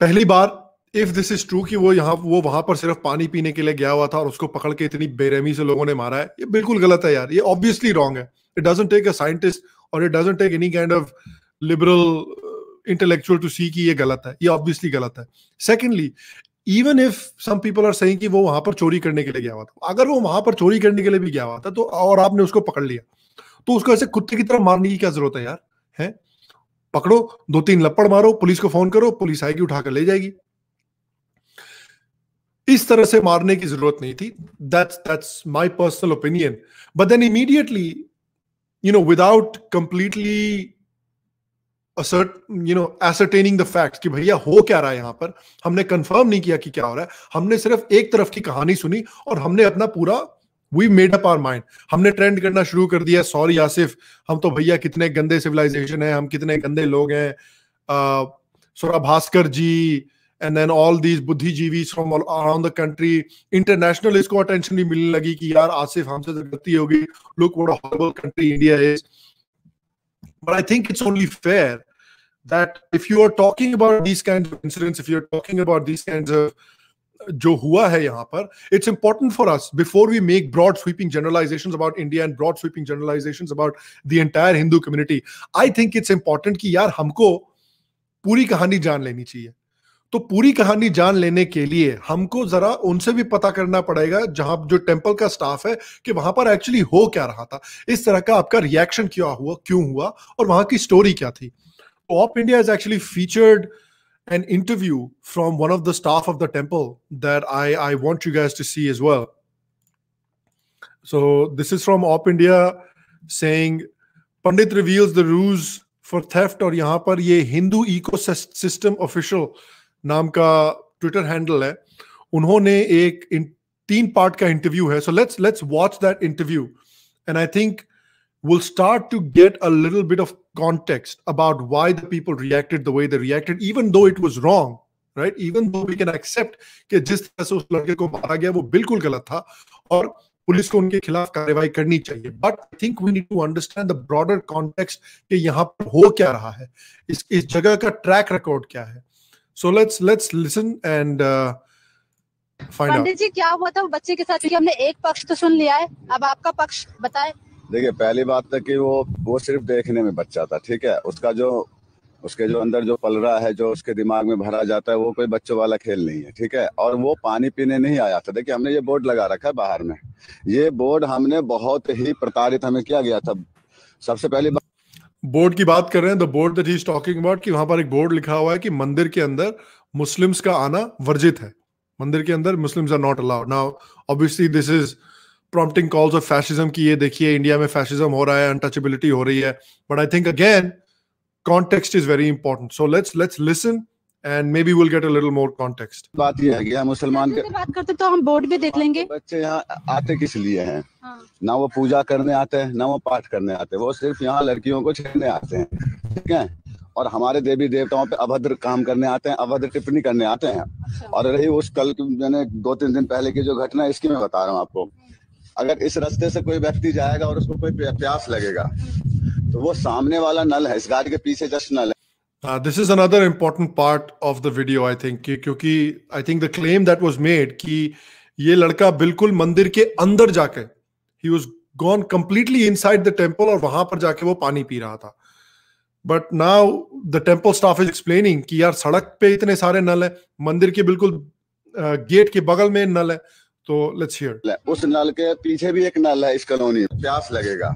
पहली बार इफ दिस इज ट्रू कि वो यहाँ वो वहां पर सिर्फ पानी पीने के लिए गया हुआ था और उसको पकड़ के इतनी बेरहमी से लोगों ने मारा है ये बिल्कुल गलत है यार ये ऑब्वियसली रॉन्ग है it doesn't take a scientist और it doesn't take any kind of liberal intellectual to see कि ये गलत है ये ऑब्वियसली गलत है secondly even if some people are सही कि वो वहां पर चोरी करने के लिए गया हुआ था अगर वो वहां पर चोरी करने के लिए भी गया हुआ था तो और आपने उसको पकड़ लिया तो उसको ऐसे कुत्ते की तरह मारने की क्या जरूरत है यार है पकड़ो दो तीन लपड़ मारो पुलिस को फोन करो पुलिस आएगी उठाकर ले जाएगी इस तरह से मारने की जरूरत नहीं थी that's that's my personal opinion but then immediately you know without completely assert, you know, ascertaining the कि भैया हो क्या रहा है यहाँ पर हमने कंफर्म नहीं किया कि क्या हो रहा है हमने सिर्फ एक तरफ की कहानी सुनी और हमने अपना पूरा we made up our mind हमने ट्रेंड करना शुरू कर दिया सॉरी आसिफ हम तो भैया कितने गंदे सिविलाइजेशन है हम कितने गंदे लोग हैं Swara Bhaskar ji and then all these बुद्धिजीवी from around the country international इसको अटेंशन भी मिलने लगी कि यार आसिफ हमसे तो गलती होगी look what country India is but I think it's only fair that if you are talking about these kinds of incidents, if you're talking about these kinds of jo hua hai yahan par, it's important for us before we make broad sweeping generalizations about India and broad sweeping generalizations about the entire Hindu community. I think it's important that yar hamko puri know the whole story. तो पूरी कहानी जान लेने के लिए हमको जरा उनसे भी पता करना पड़ेगा जहां जो टेम्पल का स्टाफ है कि वहां पर एक्चुअली हो क्या रहा था इस तरह का आपका रिएक्शन क्या हुआ क्यों हुआ और वहां की स्टोरी क्या थी OpIndia is actually featured an interview from one of the staff of the temple that I I want you guys to see is well. So this is from OpIndia saying pandit reveals the ruse for theft और यहाँ पर ये Hindu eco system official नाम का Twitter handle है उन्होंने एक तीन पार्ट का इंटरव्यू है so let's let's watch that interview and I think will start to get a little bit of context about why the people reacted the way the reacted even though it was wrong right even though we can accept कि जिस तरह से उस लड़के को मारा गया वो बिल्कुल गलत था और पुलिस को उनके खिलाफ कार्रवाई करनी चाहिए but I think we need to understand the broader context कि यहाँ पर हो क्या रहा है इस इस जगह का ट्रैक रिकॉर्ड क्या है so let's let's listen and pandit ji क्या हुआ था बच्चे के साथ क्योंकि हमने एक पक्ष तो सुन लिया है अब आपका पक्ष बताए देखिए पहली बात था तो कि वो वो सिर्फ देखने में बच्चा था ठीक है उसका जो उसके जो अंदर जो पल रहा है जो उसके दिमाग में भरा जाता है वो कोई बच्चों वाला खेल नहीं है ठीक है और वो पानी पीने नहीं आया था देखिए हमने ये बोर्ड लगा रखा है बाहर में ये बोर्ड हमने बहुत ही प्रताड़ित हमें किया गया था सबसे पहली बात बोर्ड की बात कर रहे हैं the board that he is talking about कि वहां पर एक बोर्ड लिखा हुआ है कि मंदिर के अंदर मुस्लिम्स का आना वर्जित है मंदिर के अंदर Muslims are not allowed now obviously this is prompting calls of fascism की ये देखिए इंडिया में फैशिज्म हो रहा है अनटचेबिलिटी हो रही है but I think again context is very important so let's let's listen and maybe will get a little more context बात ये है कि मुसलमान के बात करते तो हम बोर्ड भी देख लेंगे बच्चे यहाँ आते किस लिए हैं हाँ। ना वो पूजा करने आते हैं ना वो पाठ करने आते हैं वो सिर्फ यहाँ लड़कियों को छेड़ने आते हैं ठीक है और हमारे देवी देवताओं पे अभद्र काम करने आते हैं अभद्र टिप्पणी करने आते हैं अच्छा। और रही उस कल की मैंने दो तीन दिन पहले की जो घटना है इसकी मैं बता रहा हूँ आपको अगर इस रास्ते से कोई व्यक्ति जाएगा और उसको कोई प्यास लगेगा तो वो सामने वाला नल है इस गाड़ी के पीछे जस्ट नल है this is another important part of the video I think क्योंकि I think the claim that was made कि ये लड़का बिल्कुल मंदिर के अंदर जाके he was gone completely inside the temple और वहां पर जाके वो पानी पी रहा था but now the temple staff is explaining कि यार सड़क पे इतने सारे नल है मंदिर के बिल्कुल गेट के बगल में नल है तो लेट्स हियर उस नल के पीछे भी एक नल है इस कॉलोनी प्यास लगेगा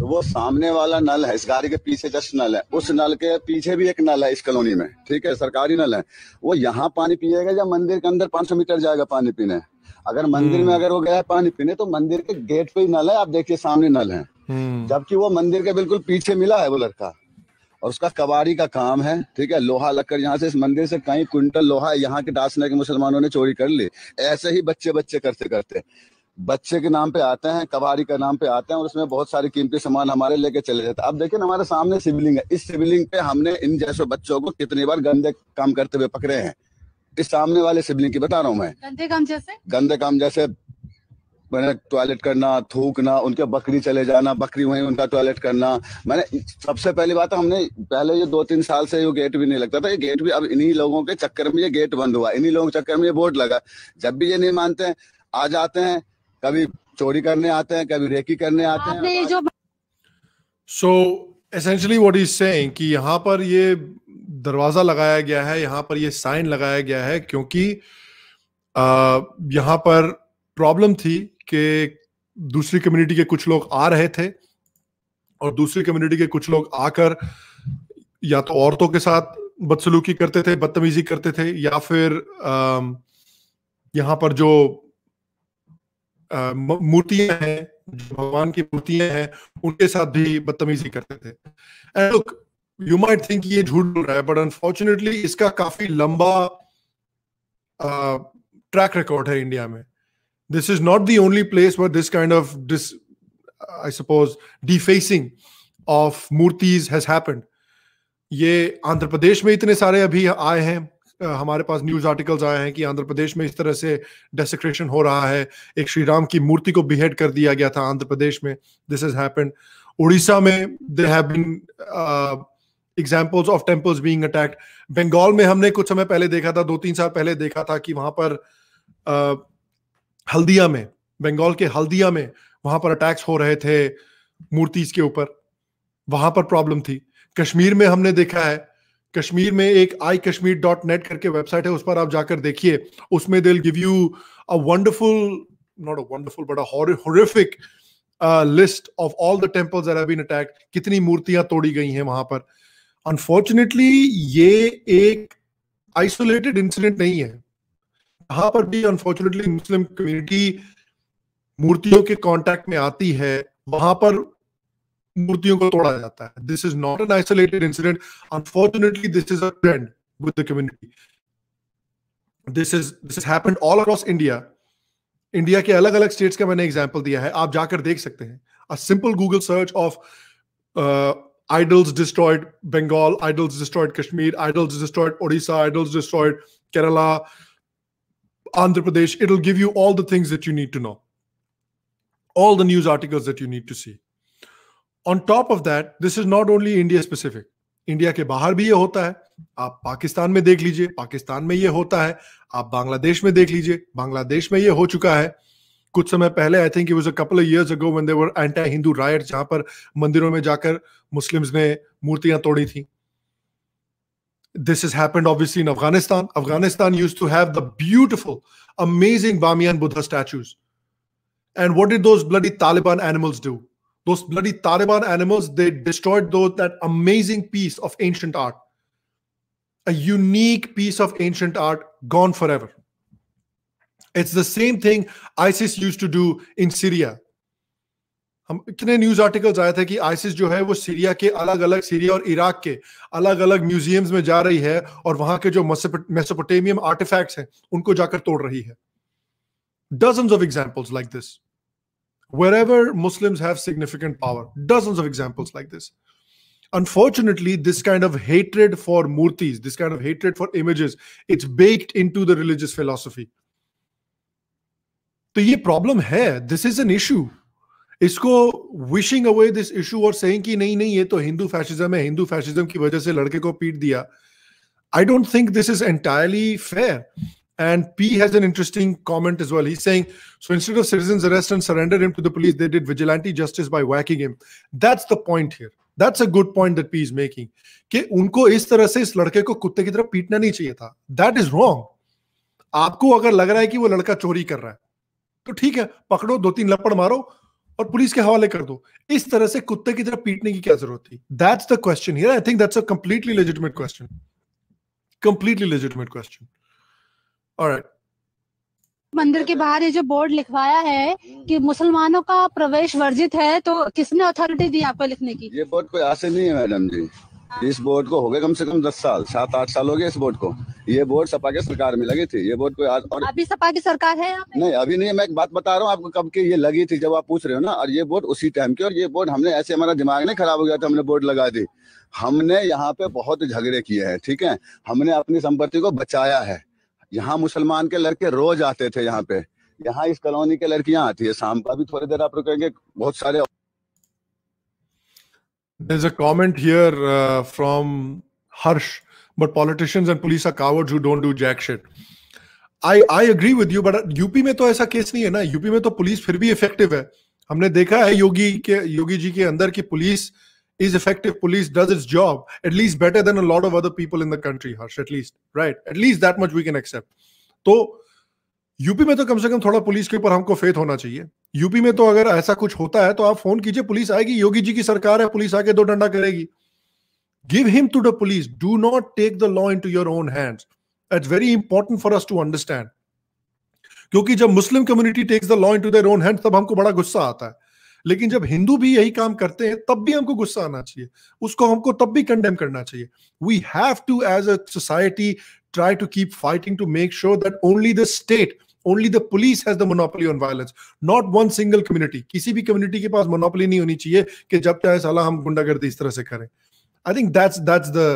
तो वो सामने वाला नल है इस गाड़ी के पीछे जस्ट नल है उस नल के पीछे भी एक नल है इस कॉलोनी में ठीक है सरकारी नल है वो यहाँ पानी पिएगा या मंदिर के अंदर 500 मीटर जाएगा पानी पीने अगर मंदिर में हम्म। अगर वो गया पानी पीने तो मंदिर के गेट पे ही नल है आप देखिए सामने नल है हम्म। जबकि वो मंदिर के बिल्कुल पीछे मिला है वो लड़का और उसका कबाड़ी का काम है ठीक है लोहा लगकर यहाँ से इस मंदिर से कई क्विंटल लोहा यहाँ के डासने के मुसलमानों ने चोरी कर ली ऐसे ही बच्चे बच्चे करते करते बच्चे के नाम पे आते हैं कबाड़ी के नाम पे आते हैं और उसमें बहुत सारे कीमती सामान हमारे लेके चले जाते हैं अब देखिए हमारे सामने सिबलिंग है इस सिबलिंग पे हमने इन जैसे बच्चों को कितनी बार गंदे काम करते हुए पकड़े हैं इस सामने वाले सिबलिंग की बता रहा हूँ मैं गंदे काम जैसे गंदे काम जैसे मैंने टॉयलेट करना थूकना उनके बकरी चले जाना बकरी वहीं उनका टॉयलेट करना मैंने सबसे पहली बात तो हमने पहले ये दो तीन साल से ये गेट भी नहीं लगता था ये गेट भी अब इन्हीं लोगों के चक्कर में ये गेट बंद हुआ इन्हीं लोगों के चक्कर में ये बोर्ड लगा जब भी ये नहीं मानते हैं आ जाते हैं कभी चोरी करने आते हैं कभी रेकी करने आते हैं ये जो सो एसेंशली वॉट इज से यहाँ पर ये दरवाजा लगाया गया है यहाँ पर ये साइन लगाया गया है क्योंकि यहाँ पर प्रॉब्लम थी कि दूसरी कम्युनिटी के कुछ लोग आ रहे थे और दूसरी कम्युनिटी के कुछ लोग आकर या तो औरतों के साथ बदसलूकी करते थे बदतमीजी करते थे या फिर यहाँ पर जो मूर्तियां हैं जो भगवान की मूर्तियां हैं उनके साथ भी बदतमीजी करते थे and look you might think ये झूठ बोल रहा है बट अनफॉर्चुनेटली इसका काफी लंबा ट्रैक रिकॉर्ड है इंडिया में this is not the only place where this kind of this I suppose defacing of murtis has happened ये आंध्र प्रदेश में इतने सारे अभी आए हैं हमारे पास न्यूज आर्टिकल्स आए हैं कि आंध्र प्रदेश में इस तरह से डेसिक्रेशन हो रहा है एक श्री राम की मूर्ति को बिहेड कर दिया गया था आंध्र प्रदेश में दिस इज हैपेंड उड़ीसा में they have been examples of temples being attacked Bengal में हमने कुछ समय पहले देखा था दो तीन साल पहले देखा था कि वहां पर uh, हल्दिया में बंगाल के हल्दिया में वहां पर अटैक्स हो रहे थे मूर्तिज के ऊपर वहां पर प्रॉब्लम थी कश्मीर में हमने देखा है कश्मीर में एक आई कश्मीर डॉट नेट करके वेबसाइट है उस पर आप जाकर देखिए उसमें they'll give you a wonderful not a wonderful but a horrific list of all the temples are been attack कितनी मूर्तियां तोड़ी गई हैं वहां पर अनफॉर्चुनेटली ये एक आइसोलेटेड इंसिडेंट नहीं है यहां पर भी अनफॉर्चुनेटली मुस्लिम कम्युनिटी मूर्तियों के कांटेक्ट में आती है वहां पर मूर्तियों को तोड़ा जाता है this is not an isolated incident unfortunately this is a trend with the community this is this is happened all across India India के अलग अलग स्टेट्स का मैंने एग्जाम्पल दिया है आप जाकर देख सकते हैं a simple Google search of idols destroyed Bengal idols destroyed Kashmir idols destroyed Odisha idols destroyed Kerala Andhra Pradesh it will give you all the things that you need to know all the news articles that you need to see on top of that this is not only India specific India के बाहर भी ये होता है आप पाकिस्तान में देख लीजिए पाकिस्तान में ये होता है आप बांग्लादेश में देख लीजिए बांग्लादेश में ये हो चुका है कुछ समय पहले I think was a couple of years ago one देवर एंटा हिंदू राइट जहां पर मंदिरों में जाकर मुस्लिम्स ने मूर्तियां तोड़ी थी this is happened obviously in Afghanistan Afghanistan used to have the beautiful amazing Bamiyan Buddha statues and what did those bloody Taliban animals do Those bloody Taliban animals, they destroyed those, that amazing piece of ancient art. A unique piece of ancient art gone forever. It's the same thing ISIS used to do in Syria. हम इतने news articles आए थे कि ISIS जो है वो Syria के अलग अलग सीरिया और इराक के अलग अलग म्यूजियम्स में जा रही है और वहां के जो मेसोपोटेमियम आर्टिफैक्ट्स हैं उनको जाकर तोड़ रही है dozens of examples like this wherever Muslims have significant power. Dozens of examples like this. Unfortunately, this kind of hatred for murtis, this kind of hatred for images, it's baked into the religious philosophy. तो ये problem है this is an issue इसको wishing away this issue और saying कि नहीं नहीं ये तो हिंदू फैशिज्म है हिंदू फैशिज्म की वजह से लड़के को पीट दिया I don't think this is entirely fair And P has an interesting comment as well. He's saying, so instead of citizens arrest and surrender him to the police, they did vigilante justice by whacking him. That's the point here. That's a good point that P is making. कि उनको इस तरह से इस लड़के को कुत्ते की तरह पीटना नहीं चाहिए था दैट इज रॉन्ग आपको अगर लग रहा है कि वो लड़का चोरी कर रहा है तो ठीक है पकड़ो दो तीन लपड़ मारो और पुलिस के हवाले कर दो इस तरह से कुत्ते की तरह पीटने की क्या जरूरत थी that's the question here I think that's a completely legitimate question completely legitimate question right. मंदिर के बाहर ये जो बोर्ड लिखवाया है कि मुसलमानों का प्रवेश वर्जित है तो किसने अथॉरिटी दी आपको लिखने की ये बोर्ड कोई आशे नहीं है मैडम जी हाँ। इस बोर्ड को हो गए कम से कम दस साल सात आठ साल हो गए इस बोर्ड को ये बोर्ड सपा के सरकार में लगी थी ये बोर्ड कोई आज और अभी सपा की सरकार है नहीं अभी नहीं मैं एक बात बता रहा हूँ आपको कब की ये लगी थी जब आप पूछ रहे हो ना और ये बोर्ड उसी टाइम की और ये बोर्ड हमने ऐसे हमारा दिमाग नहीं खराब हो गया था हमने बोर्ड लगा दी हमने यहाँ पे बहुत झगड़े किए हैं ठीक है हमने अपनी संपत्ति को बचाया है यहाँ मुसलमान के लड़के रोज आते थे यहाँ पे यहाँ इस कॉलोनी के लड़कियां आती है शाम का भी थोड़ी देर आप रुकेंगे बहुत सारे There's a comment here uh, from Harsh, but politicians and police are cowards who don't do jack shit. I I agree with you, but UP में तो ऐसा केस नहीं है ना यूपी में तो पुलिस फिर भी इफेक्टिव है हमने देखा है योगी के योगी जी के अंदर की police uh, is effective police does its job at least better than a lot of other people in the country harsh at least right at least that much we can accept तो UP में तो कम से कम थोड़ा police के ऊपर हमको faith होना चाहिए यूपी में तो अगर ऐसा कुछ होता है तो आप फोन कीजिए पुलिस आएगी योगी जी की सरकार है पुलिस आके दो डंडा करेगी give him to the police do not take the law into your own hands it's very important for us to understand क्योंकि जब Muslim community takes the law into their own hand तब हमको बड़ा गुस्सा आता है लेकिन जब हिंदू भी यही काम करते हैं तब भी हमको गुस्सा आना चाहिए उसको हमको तब भी कंडेम करना चाहिए we have to as a society try to keep fighting to make sure that only the state only the police has the monopoly on violence not one single community किसी भी कम्युनिटी के पास monopoly नहीं होनी चाहिए कि जब चाहे साला हम गुंडागर्दी इस तरह से करें I think that's that's the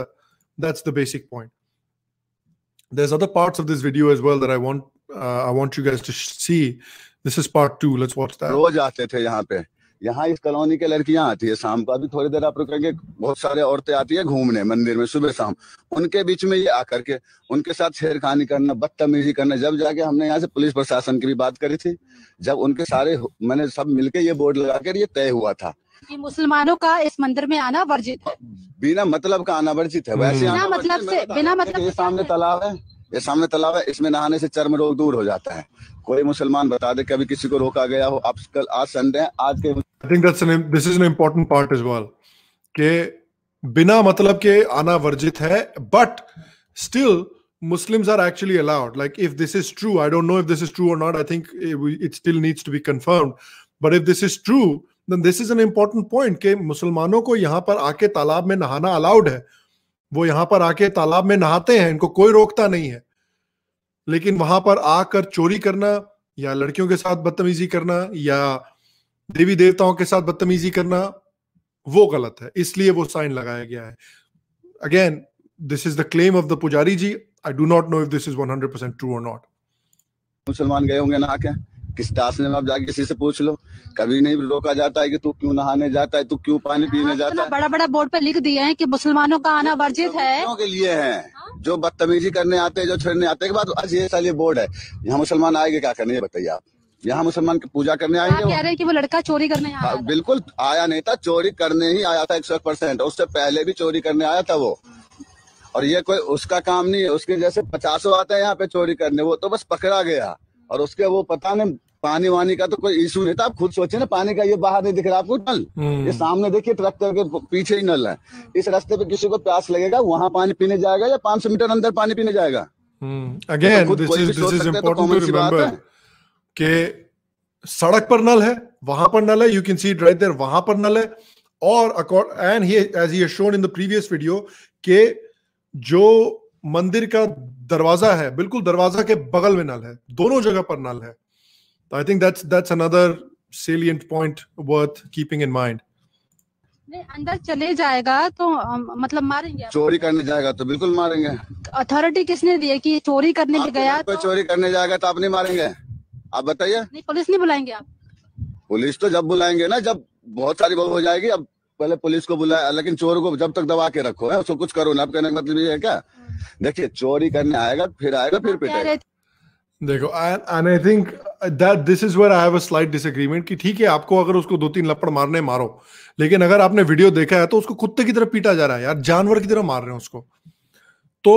that's the basic point there's other parts of this video as well that I want uh, I want you guys to see. This is part two. Let's watch that. रोज आते थे यहाँ पे यहाँ इस colony के लड़कियां आती है शाम को अभी थोड़ी देर आप रुकेंगे बहुत सारे औरतें आती है घूमने मंदिर में सुबह शाम उनके बीच में ये आकर के उनके साथ छेड़खानी करना बदतमीजी करना जब जाके हमने यहाँ से पुलिस प्रशासन की भी बात करी थी जब उनके सारे मैंने सब मिलके ये बोर्ड लगा कर ये तय हुआ था कि मुसलमानों का इस मंदिर में आना वर्जित है बिना मतलब का आना वर्जित है वैसे बिना मतलब से बिना मतलब सामने तालाब है ये सामने तालाब है इसमें नहाने से चर्म रोग दूर हो जाता है कोई मुसलमान बता दे कभी किसी को रोका गया हो आप कल आज संडे है आज के I think that's this is an important part as well के बिना मतलब के आना वर्जित है but still Muslims are actually allowed. Like, if this is true, I don't know if this is true or not. I think it, it still needs to be confirmed. But if this is true, then this is an important point. के मुसलमानों को यहाँ पर आके तालाब में नहाना allowed है. वो यहाँ पर आके तालाब में नहाते हैं इनको कोई रोकता नहीं है लेकिन वहां पर आकर चोरी करना या लड़कियों के साथ बदतमीजी करना या देवी देवताओं के साथ बदतमीजी करना वो गलत है इसलिए वो साइन लगाया गया है again this is the claim of the pujari ji I do not know if this is 100% true और नॉट मुसलमान गए होंगे ना क्या किस दास ने आप जाके किसी से पूछ लो कभी नहीं रोका जाता है कि तू क्यों नहाने जाता है तू क्यों पानी पीने हाँ, जाता है बड़ा बड़ा बोर्ड पर लिख दिए हैं कि मुसलमानों का आना वर्जित है के लिए है जो बदतमीजी करने आते हैं जो छेड़ने आते हैं आज ये साल ये बोर्ड है यहाँ मुसलमान आएंगे क्या करने बताइए आप यहाँ मुसलमान की पूजा करने आएंगे कह रहे हैं कि वो लड़का चोरी करने आया हाँ, बिल्कुल आया नहीं था चोरी करने ही आया था एक सौ परसेंट उससे पहले भी चोरी करने आया था वो और ये कोई उसका काम नहीं है उसके जैसे पचासों आते हैं यहाँ पे चोरी करने वो तो बस पकड़ा गया और उसके वो पता नहीं पानी वानी का तो कोई इशू नहीं था आप खुद सोचे ना पानी का ये बाहर नहीं दिख रहा आपको नल हम्म। ये सामने देखिए ट्रक करके पीछे ही नल है इस रास्ते पे किसी को प्यास लगेगा वहां पानी पीने जाएगा या पांच सौ मीटर अंदर पानी पीने जाएगा again this is to remember सड़क पर नल है वहां पर नल है you can see drive right there वहां पर नल है और and he as he shown in the previous video के जो मंदिर का दरवाजा है बिल्कुल दरवाजा के बगल में नल है दोनों जगह पर नल है I think that's that's another salient point worth keeping in mind. अंदर चले जाएगा तो मतलब मारेंगे चोरी करने जाएगा तो बिल्कुल मारेंगे अथॉरिटी किसने दी है कि चोरी करने भी गया तो चोरी करने जाएगा तो आप नहीं मारेंगे आप बताइए नहीं पुलिस नहीं बुलाएंगे आप पुलिस तो जब बुलाएंगे ना जब बहुत सारी बहुत हो जाएगी अब पहले पुलिस को बुलाया लेकिन चोर को जब तक दबा के रखो है उसको कुछ करो ना आप कहने का मतलब ये है क्या हाँ। देखिए चोरी करने आएगा फिर आएगा फिर पिटेगा देखो and I think that this is where I have a slight disagreement कि ठीक है आपको अगर उसको दो तीन लपड़ मारने मारो लेकिन अगर आपने वीडियो देखा है तो उसको कुत्ते की तरह पीटा जा रहा है यार जानवर की तरह मार रहे हैं उसको तो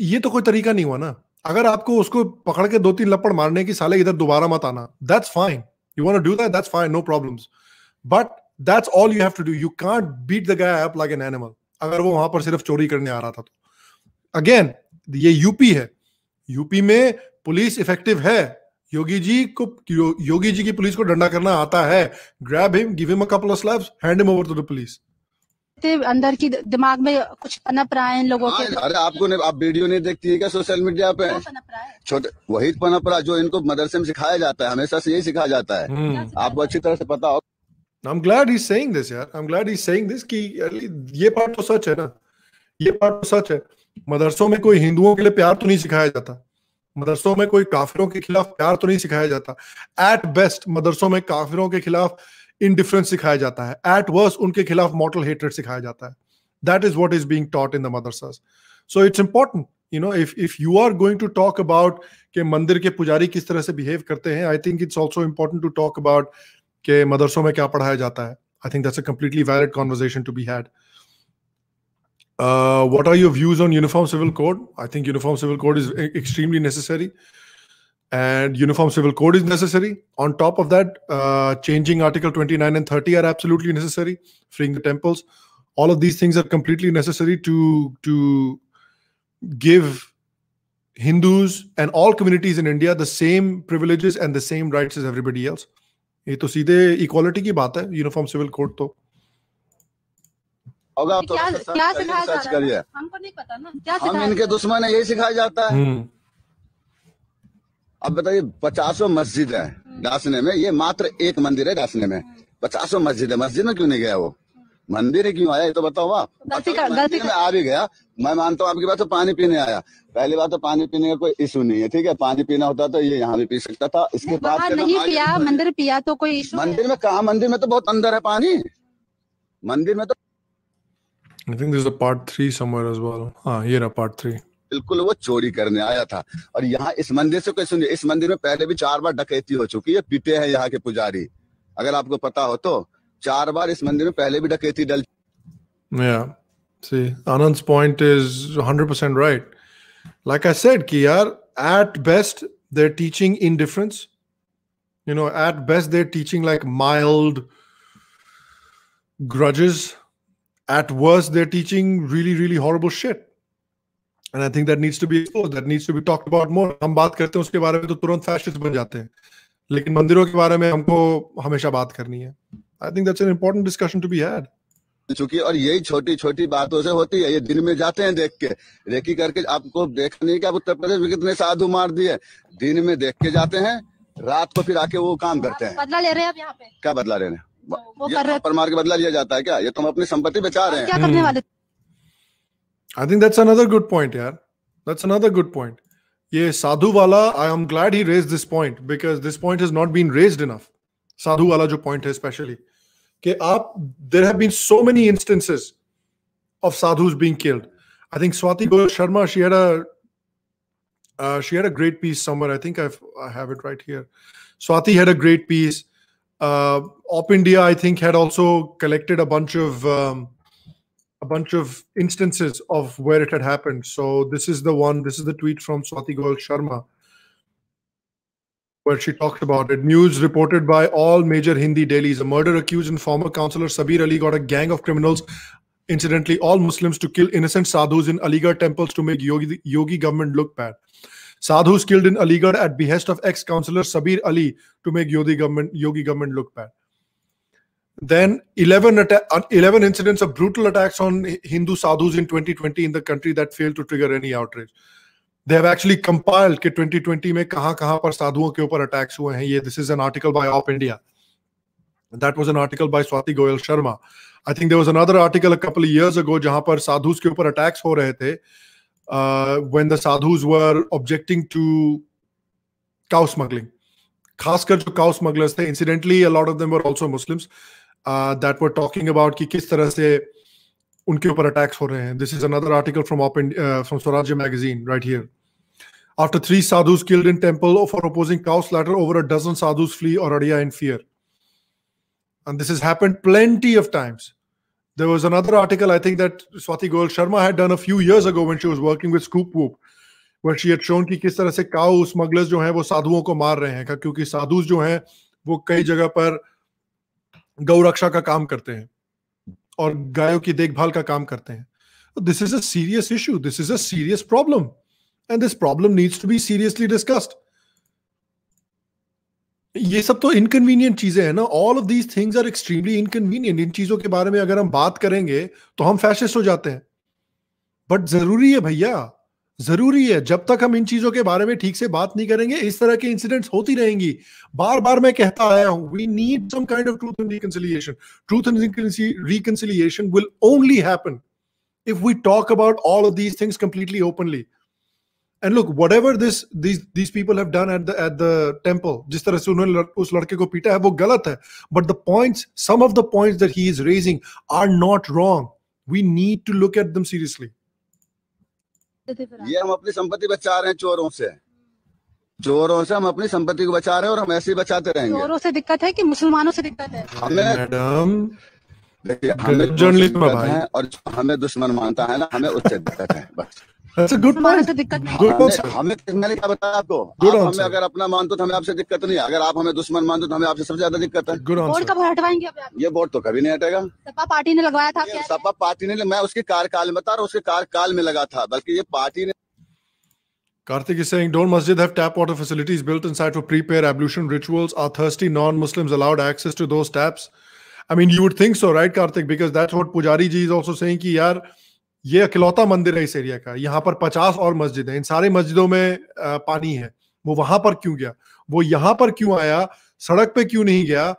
ये तो कोई तरीका नहीं हुआ ना अगर आपको उसको पकड़ के दो तीन लपड़ मारने की साले इधर दोबारा मत आना that's fine you want to do that that's fine no problems but that's all you have to do you can't beat the guy up like an animal अगर वो वहां पर सिर्फ चोरी करने आ रहा था तो अगेन ये यूपी है यूपी में पुलिस इफेक्टिव है योगी जी को यो, योगी जी की पुलिस को डंडा करना आता है grab him give him a couple of slaps hand him over to the police अंदर की दिमाग में कुछ पनप रहा है इन लोगों के हाँ, तो। अरे आपको ने, आप वीडियो नहीं देखती है क्या सोशल मीडिया पे छोटे वही पनप तो रहा जो इनको मदरसे में सिखाया जाता है हमेशा से यही सिखाया जाता है हम्म। आपको अच्छी तरह से पता हो I'm glad he's saying this, this यार I am glad he saying this कि ये पार्ट तो सच है ना ये पार्ट तो सच है मदरसों में कोई हिंदुओं के लिए प्यार तो नहीं सिखाया जाता मदरसों में कोई काफिरों के खिलाफ प्यार तो नहीं सिखाया जाता एट बेस्ट मदरसों में काफिरों के खिलाफ इनडिफरेंस सिखाया जाता है एट वर्स उनके खिलाफ मॉटल हेटरेट सिखाया जाता है that is what is being taught in the madrasas so it's important you know if if you are going to talk about के मंदिर के पुजारी किस तरह से बिहेव करते हैं I think it's also important to talk about के मदरसों में क्या पढ़ाया जाता है I think that's a completely valid conversation to be had Uh, what are your views on Uniform Civil Code? I think Uniform Civil Code is extremely necessary, and Uniform Civil Code is necessary. On top of that, uh, changing Article 29 and 30 are absolutely necessary. Freeing the temples, all of these things are completely necessary to to give Hindus and all communities in India the same privileges and the same rights as everybody else. ये तो सीधे equality की बात है uniform civil code तो होगा तो क्या, सिखाया जा रहा है हमको नहीं पता ना क्या हम इनके दुश्मन है यही सिखाया जाता है हम्म। अब बताइए पचासों मस्जिद है हम्म। डासने में ये मात्र एक मंदिर है डासने में हम्म। पचासों मस्जिद है मस्जिद में क्यों नहीं गया वो मंदिर क्यों आया ये तो बताओ आप गलती कर गलती में आ भी गया मैं मानता हूँ आपकी बात तो पानी पीने आया पहली बात तो पानी पीने का कोई इशू नहीं है ठीक है पानी पीना होता तो ये यहाँ भी पी सकता था इसके बाद नहीं पिया मंदिर पिया तो कोई मंदिर में कहा मंदिर में तो बहुत अंदर है पानी मंदिर में तो I think this part three somewhere as well हाँ ये रहा पार्ट थ्री बिल्कुल वो चोरी करने आया था और यहाँ इस मंदिर से कोई सुनिए इस मंदिर में पहले भी चार बार डकैती हो चुकी है पीटे हैं यहाँ के पुजारी अगर आपको पता हो तो चार बार इस मंदिर में पहले भी डकैती डल yeah. See, Anand's point is 100% right. Like I said, Kiyar, at best, they're teaching indifference. You know, at best, they're teaching like mild grudges At worst, they're teaching really, really horrible shit. and i think that needs to be expose that needs to be talked about more hum baat karte hain uske bare mein to turant fascists ban jate hain lekin mandiron के बारे में हमको हमेशा baat karni है i think that's an important discussion to be had चुकी और यही छोटी छोटी बातों से होती है ये दिन में जाते हैं देख के रेकी करके आपको देखने नहीं आप उत्तर प्रदेश में कितने साधु मार दिए दिन में देख के जाते हैं रात को फिर आके वो काम करते हैं बदला ले रहे हैं आप यहाँ पे क्या बदला ले रहे हैं तो वो मार के बदला लिया जाता है क्या ये तुम तो अपनी संपत्ति बचा रहे हैं क्या करने हम्म। वाले I think that's another good point यार दैट्स अनदर गुड पॉइंट ये साधु वाला I am glad he raise this point because this point is not been raised enough साधु वाला जो पॉइंट है स्पेशली कि आप there have been so many instances of sadhus being killed I think Swati Goyal Sharma she had a Uh, she had a great piece somewhere. I think I've, I have it right here. Swati had a great piece uh, op india i think had also collected a bunch of um, a bunch of instances of where it had happened so this is the one this is the tweet from swati goel sharma where she talked about it. News reported by all major Hindi dailies. A murder accused and former councillor Sabir Ali got a gang of criminals, incidentally, all Muslims, to kill innocent sadhus in Aligarh temples to make Yogi, Yogi government look bad. Sadhus killed in Aligarh at behest of ex-councillor Sabir Ali to make Yogi government, Yogi government look bad. Then 11, atta- uh, 11 incidents of brutal attacks on Hindu sadhus in 2020 in the country that failed to trigger any outrage. They have actually compiled that 2020 में कहाँ कहाँ पर साधुओं के ऊपर attacks हुए हैं ये this is an article by of India that was an article by Swati Goyal Sharma I think there was another article a couple of years ago जहां पर साधुस के ऊपर attacks uh, when the sadhus were objecting to cow smuggling. Khaskar jo cow smugglers incidentally, a lot of them were also Muslims uh, that were talking about ki kis tarah se unke upar attacks ho This is another article from, Op uh, from Swarajya magazine right here. After three sadhus killed in temple for opposing cow slaughter, over a dozen sadhus flee or in fear. And this has happened plenty of times. There was another article I think that Swati Goel Sharma had done a few years ago when she was working with Scoop Whoop, where she had shown कि किस तरह से cow smugglers जो हैं वो साधुओं को मार रहे हैं क्योंकि साधु जो हैं वो कई जगह पर गौरक्षा का काम करते हैं और गायों की देखभाल का काम करते हैं this is a serious issue this is a serious problem and this problem needs to be seriously discussed ये सब तो इनकन्वीनियंट चीजें हैं ना all of these things are extremely inconvenient इन चीजों के बारे में अगर हम बात करेंगे तो हम फैशिस्ट हो जाते हैं बट जरूरी है भैया जरूरी है जब तक हम इन चीजों के बारे में ठीक से बात नहीं करेंगे इस तरह के इंसिडेंट्स होती रहेंगी बार बार मैं कहता आया हूं we need some kind of truth and reconciliation truth and reconciliation will only happen if we talk about all of these things completely openly and look whatever this these these people have done at the at the temple jis tarah se unhone us ladke ko peeta hai wo galat but the points some of the points that he is raising are not wrong we need to look at them seriously ये हम अपनी संपत्ति बचा रहे हैं चोरों से चोरों से हम अपनी संपत्ति को बचा रहे हैं और हम ऐसे ही बचाते रहेंगे चोरों से दिक्कत है कि मुसलमानों से दिक्कत है हमें मैडम हमें जर्नलिस्ट बाबा गुड पॉइंट गुड पॉइंट हमें मैंने क्या बताया आपको आप हमें अगर अपना मानते तो हमें आपसे दिक्कत नहीं अगर आप हमें दुश्मन मानते तो हमें आपसे सबसे ज्यादा दिक्कत है बोर्ड कब हटवाएंगे ये बोर्ड तो कभी नहीं हटेगा सपा पार्टी ने लगवाया था सपा पार्टी ने मैं उसके कार्यकाल में बता रहा हूँ उसके कार्यकाल में लगा था बल्कि ये पार्टी ने Karthik is saying, Dole Masjid have tap water facilities built inside for pre-prayer ablution rituals. Are thirsty non-Muslims allowed access to those taps? I mean, you would think so, right, Karthik? Because that's what Pujari ji is also saying. Ki, yaar, ये अकेलौता मंदिर है इस area का यहाँ पर पचास और मस्जिद है इन सारे मस्जिदों में पानी है वो वहां पर क्यों गया वो यहाँ पर क्यों आया सड़क पे क्यों नहीं गया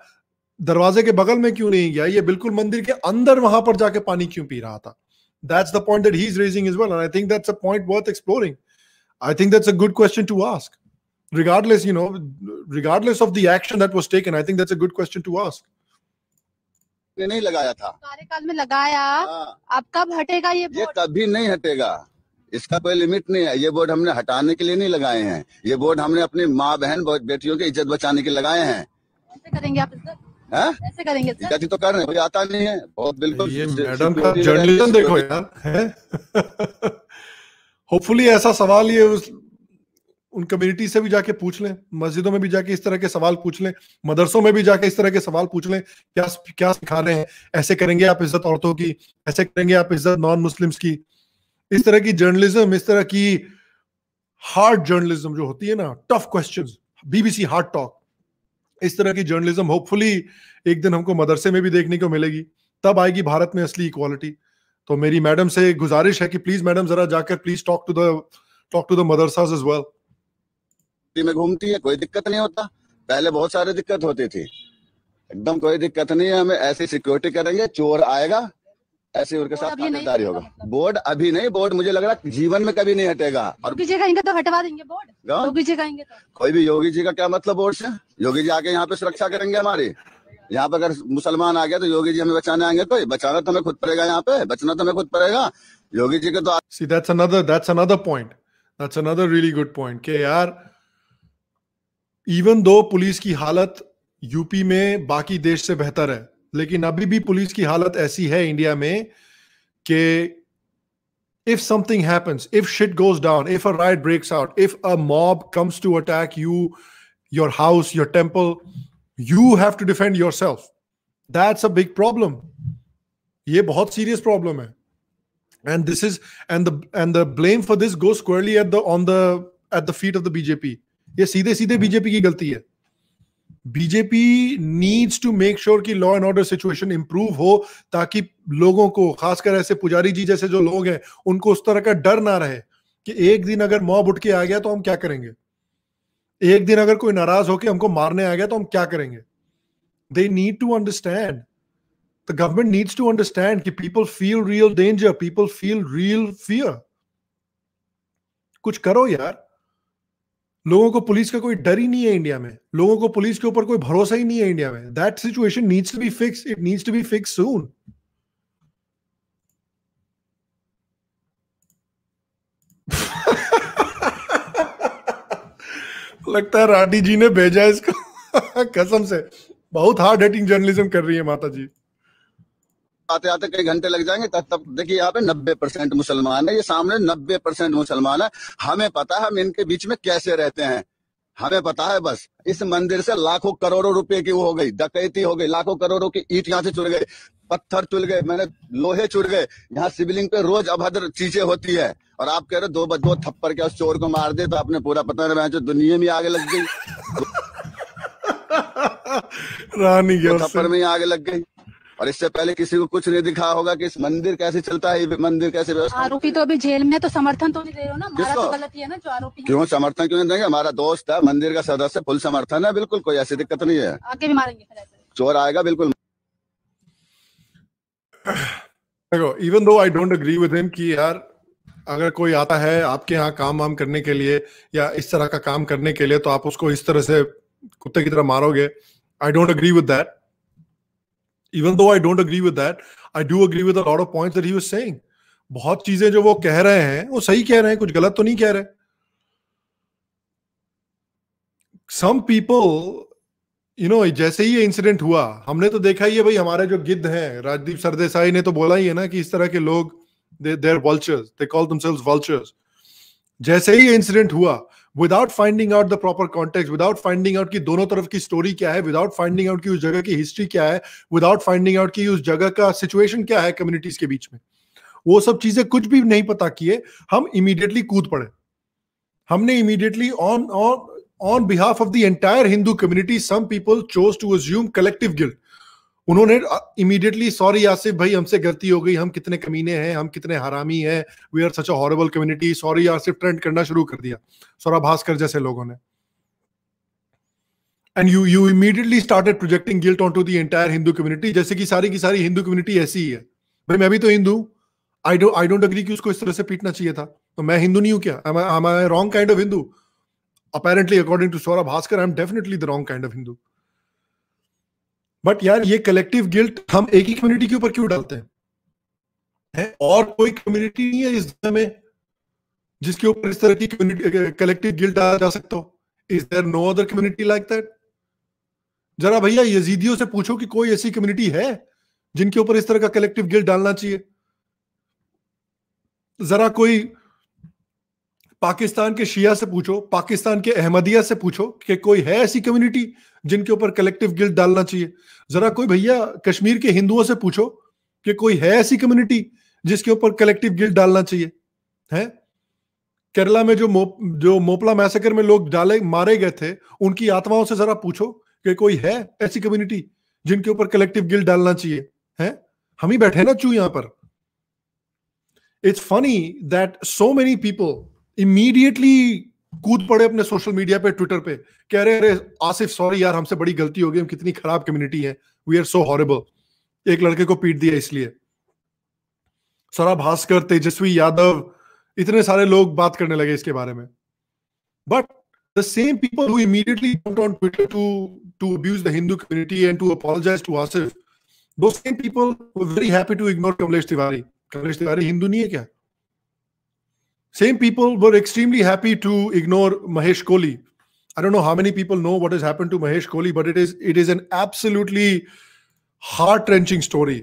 दरवाजे के बगल में क्यों नहीं गया ये बिल्कुल मंदिर के अंदर वहां पर जाके पानी क्यों पी रहा था that's the point that he is raising is well and I think that's a point worth exploring I think that's a good question to ask regardless you know regardless of the action that was taken I think that's a good question to ask ने नहीं लगाया था कार्यकाल में लगाया हाँ। अब कब हटेगा ये ये कभी नहीं हटेगा इसका कोई लिमिट नहीं है ये बोर्ड हमने हटाने के लिए नहीं लगाए हैं ये बोर्ड हमने अपनी माँ बहन बेटियों की इज्जत बचाने के लगाए हैं करेंगे आप ऐसे हाँ? करेंगे तो कर रहे हैं कोई आता नहीं है बहुत बिल्कुल ये मैडम का जर्नलिज्म देखो यार होपफुली ऐसा सवाल ये उस उन कम्युनिटी से भी जाके पूछ लें मस्जिदों में भी जाके इस तरह के सवाल पूछ लें मदरसों में भी जाके इस तरह के सवाल पूछ लें क्या क्या सिखा रहे हैं ऐसे करेंगे आप इज्जत औरतों की ऐसे करेंगे आप इज्जत नॉन मुस्लिम्स की इस तरह की जर्नलिज्म इस तरह की हार्ड जर्नलिज्म जो होती है ना tough question BBC hard talk इस तरह की जर्नलिज्म होपफुली एक दिन हमको मदरसे में भी देखने को मिलेगी तब आएगी भारत में असली इक्वालिटी तो मेरी मैडम से गुजारिश है कि प्लीज मैडम जरा जाकर please talk to the talk to the madrasas as well में घूमती है कोई दिक्कत नहीं होता पहले बहुत सारे दिक्कत होती थी एकदम कोई दिक्कत नहीं है हमें ऐसी सिक्योरिटी करेंगे चोर आएगा ऐसे उनके साथ खातेदारी होगा मतलब। बोर्ड अभी नहीं बोर्ड मुझे लग रहा जीवन में कभी नहीं हटेगा और योगी कहेंगे तो हटवा देंगे बोर्ड योगी जी कहेंगे तो कोई भी योगी जी का क्या मतलब बोर्ड से योगी जी आके यहाँ पे सुरक्षा करेंगे हमारी यहाँ पे अगर मुसलमान आ गया तो योगी जी हमें बचाने आएंगे कोई बचाना तो हमें खुद पड़ेगा यहाँ पे बचना तो हमें खुद पड़ेगा योगी जी के तो see that's another that's another point that's another really good point के यार इवन दो पुलिस की हालत यूपी में बाकी देश से बेहतर है लेकिन अभी भी पुलिस की हालत ऐसी है इंडिया में कि if something happens if shit goes down if a riot breaks out if a mob comes to attack you your house your temple you have to defend yourself that's a big problem ये बहुत serious problem है and this is and and the blame for this go squarely at the on the at the feet of the BJP ये सीधे सीधे हम्म। BJP की गलती है BJP needs to make sure कि law and order situation improve हो ताकि लोगों को खासकर ऐसे पुजारी जी जैसे जो लोग हैं उनको उस तरह का डर ना रहे कि एक दिन अगर मॉब उठ के आ गया तो हम क्या करेंगे एक दिन अगर कोई नाराज होकर हमको मारने आ गया तो हम क्या करेंगे they need to understand the government needs to understand कि people feel real danger people feel real fear कुछ करो यार लोगों को पुलिस का कोई डर ही नहीं है इंडिया में लोगों को पुलिस के ऊपर कोई भरोसा ही नहीं है इंडिया में that situation needs to be fix it needs to be fix soon लगता है राठी जी ने भेजा इसको कसम से बहुत हार्ड हिटिंग जर्नलिज्म कर रही है माता जी आते आते कई घंटे लग जाएंगे तब तक देखिए यहाँ पे नब्बे परसेंट मुसलमान है ये सामने नब्बे परसेंट मुसलमान है हमें पता है हम इनके बीच में कैसे रहते हैं हमें पता है बस इस मंदिर से लाखों करोड़ों रुपए की वो हो गई डकैती हो गई लाखों करोड़ों की ईट यहाँ से चुड़ गए पत्थर चुर गए मैंने लोहे चुर गए यहाँ शिवलिंग पे रोज अभद्र चीजें होती है और आप कह रहे दो दो थप्पड़ के उस चोर को मार दे तो आपने पूरा पता नहीं जो दुनिया में आगे लग गई रानी थप्पड़ में आगे लग गई और इससे पहले किसी को कुछ नहीं दिखा होगा कि इस मंदिर कैसे चलता है मंदिर कैसे व्यवस्था आरोपी तो अभी जेल में तो समर्थन तो नहीं दे रहे हो ना हमारा तो गलती है ना जो आरोपी क्यों समर्थन क्यों नहीं देंगे हमारा दोस्त है मंदिर का सदस्य फुल समर्थन है बिल्कुल कोई ऐसी दिक्कत नहीं है आगे भी मारेंगे चोर आएगा बिल्कुल देखो even though I don't agree with him कि यार अगर कोई आता है आपके यहाँ काम वाम करने के लिए या इस तरह का काम करने के लिए तो आप उसको इस तरह से कुत्ते की तरह मारोगे I don't agree with that even though I don't agree with that I do agree with a lot of points that he was saying बहुत चीजें जो वो कह रहे हैं वो सही कह रहे हैं कुछ गलत तो नहीं कह रहे सम पीपल यू नो जैसे ही ये इंसिडेंट हुआ हमने तो देखा ही है भाई हमारे जो गिद्ध हैं राजदीप सरदेसाई ने तो बोला ही है ना कि इस तरह के लोग they there vultures they call themselves vultures जैसे ही ये इंसिडेंट हुआ without finding out the proper context without finding out की दोनों तरफ की स्टोरी क्या है विदाउट फाइंडिंग आउट की उस जगह की हिस्ट्री क्या है विदाउट फाइंडिंग आउट की उस जगह का सिचुएशन क्या है कम्युनिटीज के बीच में वो सब चीजें कुछ भी नहीं पता किए हम इमीडिएटली कूद पड़े हमने immediately on on on behalf of the entire Hindu community some people chose to assume collective guilt उन्होंने इमीडिएटली सॉरी आसिफ भाई हमसे गलती हो गई हम कितने कमीने हैं हम कितने हरामी हैं we are such a horrible community sorry Asif trend करना शुरू कर दिया सौरा भास्कर जैसे लोगों ने and you you immediately started projecting guilt on to the entire Hindu community जैसे कि सारी की सारी हिंदू कम्युनिटी ऐसी ही है भाई मैं भी तो Hindu I don't I don't agree कि उसको इस तरह से पीटना चाहिए था तो मैं हिंदू नहीं हूं क्या I wrong kind of Hindu apparently according to Saurabh Bhaskar I am definitely the wrong kind of Hindu but यार ये कलेक्टिव गिल्ट हम एक ही कम्युनिटी के ऊपर क्यों डालते हैं है? और कोई कम्युनिटी नहीं है इस दुनिया में जिसके ऊपर इस तरह की कलेक्टिव गिल्ट डाला जा सकता हो is there no other community like that जरा भैया यजीदियों से पूछो कि कोई ऐसी कम्युनिटी है जिनके ऊपर इस तरह का कलेक्टिव गिल्ट डालना चाहिए जरा कोई पाकिस्तान के शिया से पूछो पाकिस्तान के अहमदिया से पूछो कि कोई है ऐसी कम्युनिटी जिनके ऊपर कलेक्टिव गिल्ट डालना चाहिए जरा कोई भैया कश्मीर के हिंदुओं से पूछो कि कोई है ऐसी कम्युनिटी जिसके ऊपर कलेक्टिव गिल्ट डालना चाहिए है केरला में जो मो, जो मोपला मैसेकर में लोग डाले मारे गए थे उनकी आत्माओं से जरा पूछो कि कोई है ऐसी कम्युनिटी जिनके ऊपर कलेक्टिव गिल्ट डालना चाहिए है हम ही बैठे ना चू यहां पर it's funny that so many people immediately कूद पड़े अपने सोशल मीडिया पे ट्विटर पे कह रहे अरे आसिफ सॉरी यार हमसे बड़ी गलती हो गई हम कितनी खराब कम्युनिटी है वी आर सो हॉरेबल एक लड़के को पीट दिया इसलिए सरा भास्कर तेजस्वी यादव इतने सारे लोग बात करने लगे इसके बारे में but the same people who immediately on Twitter to to abuse the Hindu community and to apologise to Asif though same people very happy to ignore Kamlesh Tiwari Kamlesh Tiwari Hindu नहीं है क्या Same people were extremely happy to ignore Mahesh Kohli. I don't know how many people know what has happened to Mahesh Kohli, but it is it is an absolutely heart wrenching story.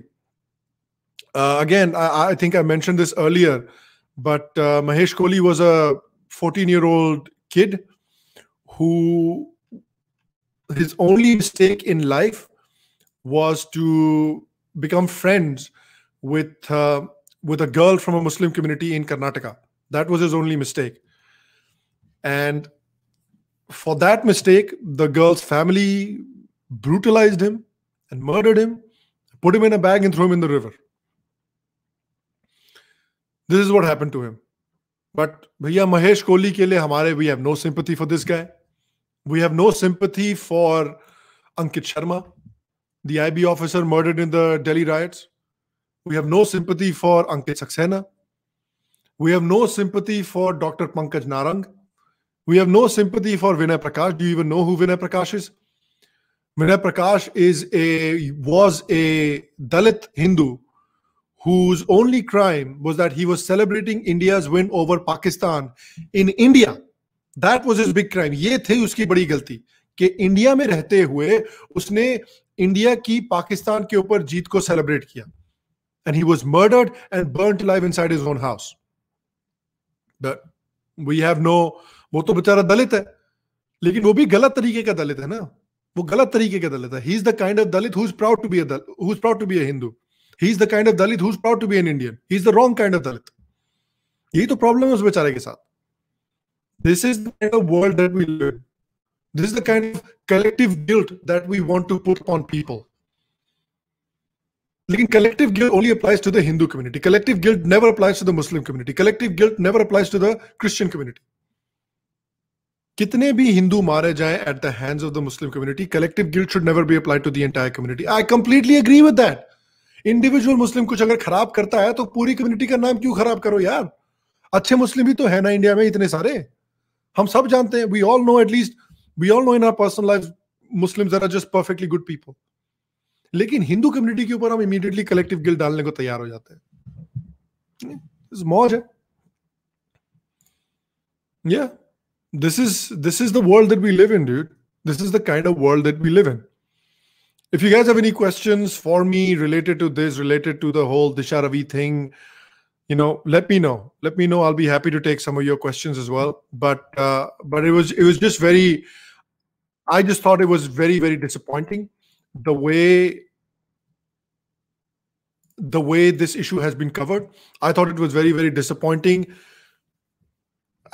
Uh, again, I, I, think I mentioned this earlier, but uh, Mahesh Kohli was a 14 year old kid who his only mistake in life was to become friends with uh, with a girl from a Muslim community in Karnataka. That was his only mistake. And for that mistake, the girl's family brutalized him and murdered him, put him in a bag, and threw him in the river. This is what happened to him. But भैया Mahesh Kohli, ke liye, हमारे we have no sympathy for this guy. We have no sympathy for Ankit Sharma, the IB officer murdered in the Delhi riots. We have no sympathy for Ankit Saxena. We have no sympathy for Dr. Pankaj Narang. We have no sympathy for Vinay Prakash. Do you even know who Vinay Prakash is? Vinay Prakash is a was a Dalit Hindu whose only crime was that he was celebrating India's win over Pakistan in India. That was his big crime. ये थी उसकी बड़ी गलती कि India में रहते हुए उसने इंडिया की पाकिस्तान के ऊपर जीत को सेलिब्रेट किया and he was murdered and burnt alive inside his own house. We have no वो तो बेचारा दलित है लेकिन वो भी गलत तरीके का दलित है ना वो गलत तरीके का दलित है he is the kind of Dalit who is proud to be a who is proud to be a Hindu he is the kind of Dalit who is proud to be an Indian he is the wrong kind of Dalit यही तो problem है उस बेचारे के साथ this is the kind of world that we live this is the kind of collective guilt that we want to put on people लेकिन collective guilt only applies to the Hindu community collective guilt never applies to the Muslim community collective guilt never applies to the Christian community कितने भी हिंदू मारे जाए at the hands of the Muslim community collective guilt should never be applied to the entire community I completely agree with that individual Muslim कुछ अगर खराब करता है तो पूरी कम्युनिटी का नाम क्यों खराब करो यार अच्छे मुस्लिम भी तो है ना इंडिया में इतने सारे हम सब जानते हैं we all know at least we all know in our personal life Muslims are just perfectly good people लेकिन हिंदू कम्युनिटी के ऊपर हम इमीडिएटली कलेक्टिव गिल डालने को तैयार हो जाते हैं मौज है yeah this is this is the world that we live in dude this is the kind of world that we live in if you guys have any questions for me related to this related to the whole disha ravi thing you know let me know let me know i'll be happy to take some of your questions as well but uh, but it was it was just very i just thought it was very very disappointing the way the way this issue has been covered i thought it was very very disappointing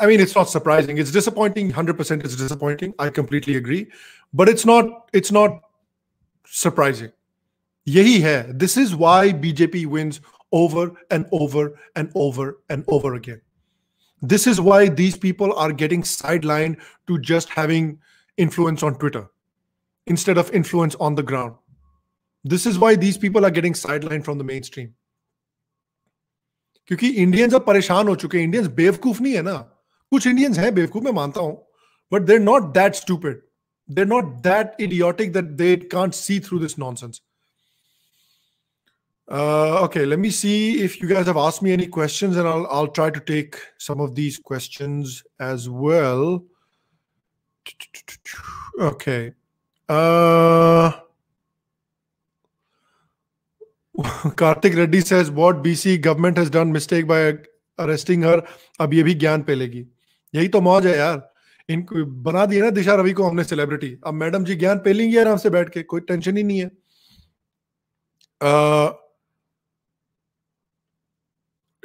i mean it's not surprising it's disappointing 100% it's disappointing i completely agree but it's not it's not surprising yahi hai this is why bjp wins over and over and over and over again this is why these people are getting sidelined to just having influence on twitter instead of influence on the ground. This is why these people are getting sidelined from the mainstream. Because Indians are parishan ho chuke. Indians bevkoof nahi hai na. Kuch Indians hai bevkoof, main manta But they're not that stupid. They're not that idiotic that they can't see through this nonsense. Uh, okay, let me see if you guys have asked me any questions and I'll, I'll try to take some of these questions as well. Okay. Kartik Reddy says what BC government has done mistake by arresting her अब ये भी ज्ञान पे यही तो मौज है यार इनको बना दिया ना दिशा रवि को हमने सेलिब्रिटी अब मैडम जी ज्ञान पे आराम से बैठ के कोई टेंशन ही नहीं है uh,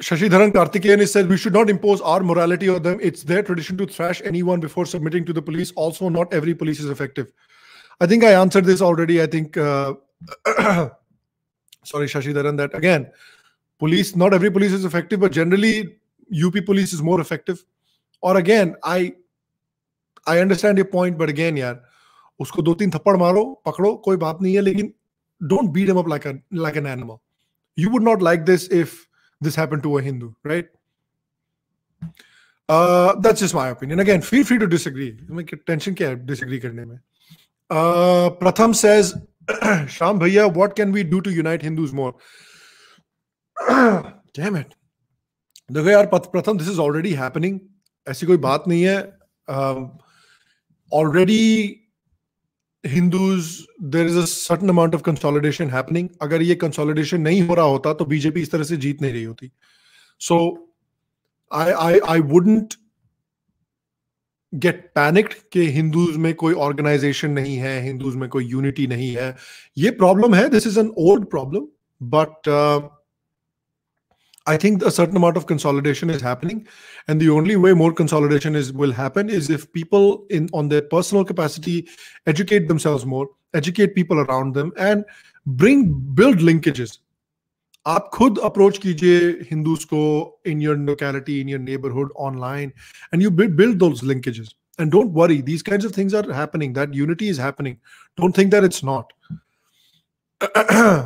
Shashidharan Karthikeyan is said we should not impose our morality on them it's their tradition to thrash anyone before submitting to the police also not every police is effective I think I answered this already. I think, uh, sorry, Shashi Dharan, that again, police, not every police is effective, but generally, UP police is more effective. Or again, I I understand your point, but again, यार, usko do तीन thappad मारो पकड़ो Koi बात nahi hai, है लेकिन don't beat him up like a like an animal. You would not like this if this happened to a Hindu, right? Uh, that's just my opinion. Again, feel free to disagree. tension care disagree करने में. प्रथम uh, Pratham says, Sham Bhaiya, what can we do to unite Hindus more? Damn it. देखो यार प्रथम this is already happening ऐसी कोई बात नहीं है already Hindus there is a ton amount of consolidation happening अगर ये कंसोलिडेशन नहीं हो रहा होता तो बीजेपी इस तरह से जीत नहीं रही होती so I I I wouldn't get panicked कि हिंदूज में कोई ऑर्गेनाइजेशन नहीं है हिंदूज unity कोई यूनिटी नहीं problem ये This is an old problem, but but uh, I think a certain amount of consolidation is happening, and the only way more consolidation is will happen is if people in on their personal capacity educate themselves more, educate people around them, and bring build linkages. आप could approach कीजिए Hindusko in your locality, in your neighbourhood, online, and you build those linkages. and don't worry these kinds of things are happening that unity is happening don't think that it's not uh,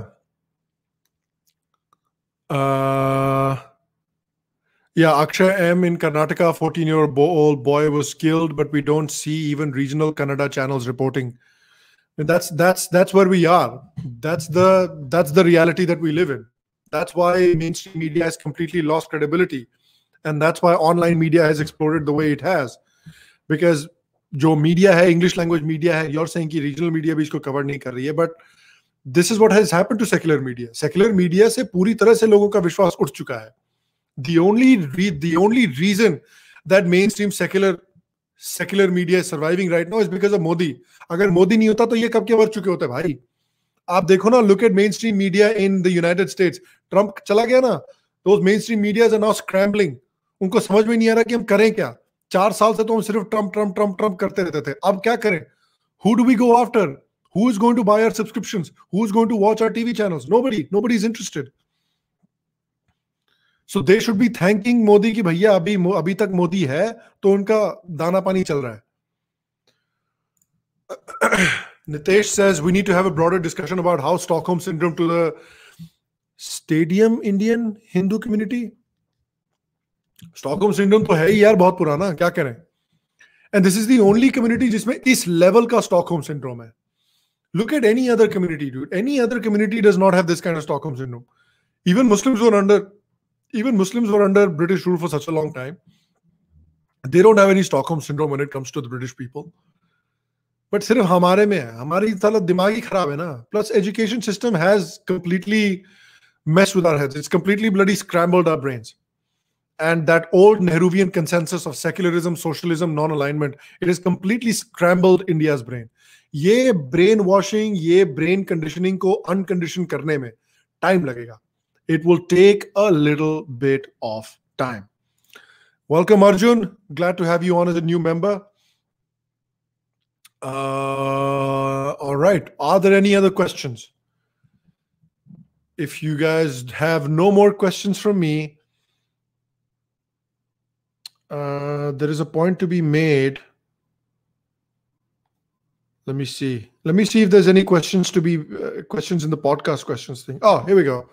yeah akshay m in karnataka 14 year old boy was killed but we don't see even regional Canada channels reporting and that's that's that's where we are that's the that's the reality that we live in That's why mainstream media has completely lost credibility. And that's why online media has exploded the way it has. Because jo media hai english language media hai you're saying ki regional media bhi isko cover nahi kar rahi hai but this is what has happened to secular media secular media se puri tarah se logo ka vishwas उठ chuka hai the only re- the only reason that mainstream secular secular media is surviving right now is because of modi agar modi nahi hota to ye kab ke mar chuke hote bhai आप देखो ना look at mainstream media in the United States Trump चला गया ना तो mainstream media now scrambling उनको समझ में नहीं आ रहा कि हम करें क्या चार साल से तो हम सिर्फ ट्रंप ट्रंप ट्रंप ट्रंप करते रहते थे अब क्या करें who do we go after who is going to buy our subscription who is going to watch our TV channel nobody nobody is interested so they should be thanking Modi की भैया अभी अभी तक मोदी है तो उनका दाना पानी चल रहा है Nitesh says we need to have a broader discussion about how Stockholm syndrome to the stadium Indian Hindu community. Stockholm syndrome to hai ही यार purana. Kya kare? And this is the only community community जिसमें इस level का Stockholm syndrome look at any other community dude any other community does not have this kind of stockholm syndrome even muslims were under even muslims were under british rule for such a long time they don't have any stockholm syndrome when it comes to the british people but सिर्फ हमारे में है हमारी साला दिमाग ही खराब है ना plus education system has completely mess with our it's completely bloody scrambled our brains and that old Nehruvian consensus of secularism socialism non alignment it is completely scrambled India's brain ये ब्रेन वॉशिंग ये brain conditioning को uncondition करने में time लगेगा it will take a little bit of time welcome Arjun glad to have you on as a new member Uh, all right. Are there any other questions? If you guys have no more questions from me, uh, there is a point to be made. Let me see. Let me see if there's any questions to be uh, questions in the podcast questions thing. Oh, here we go.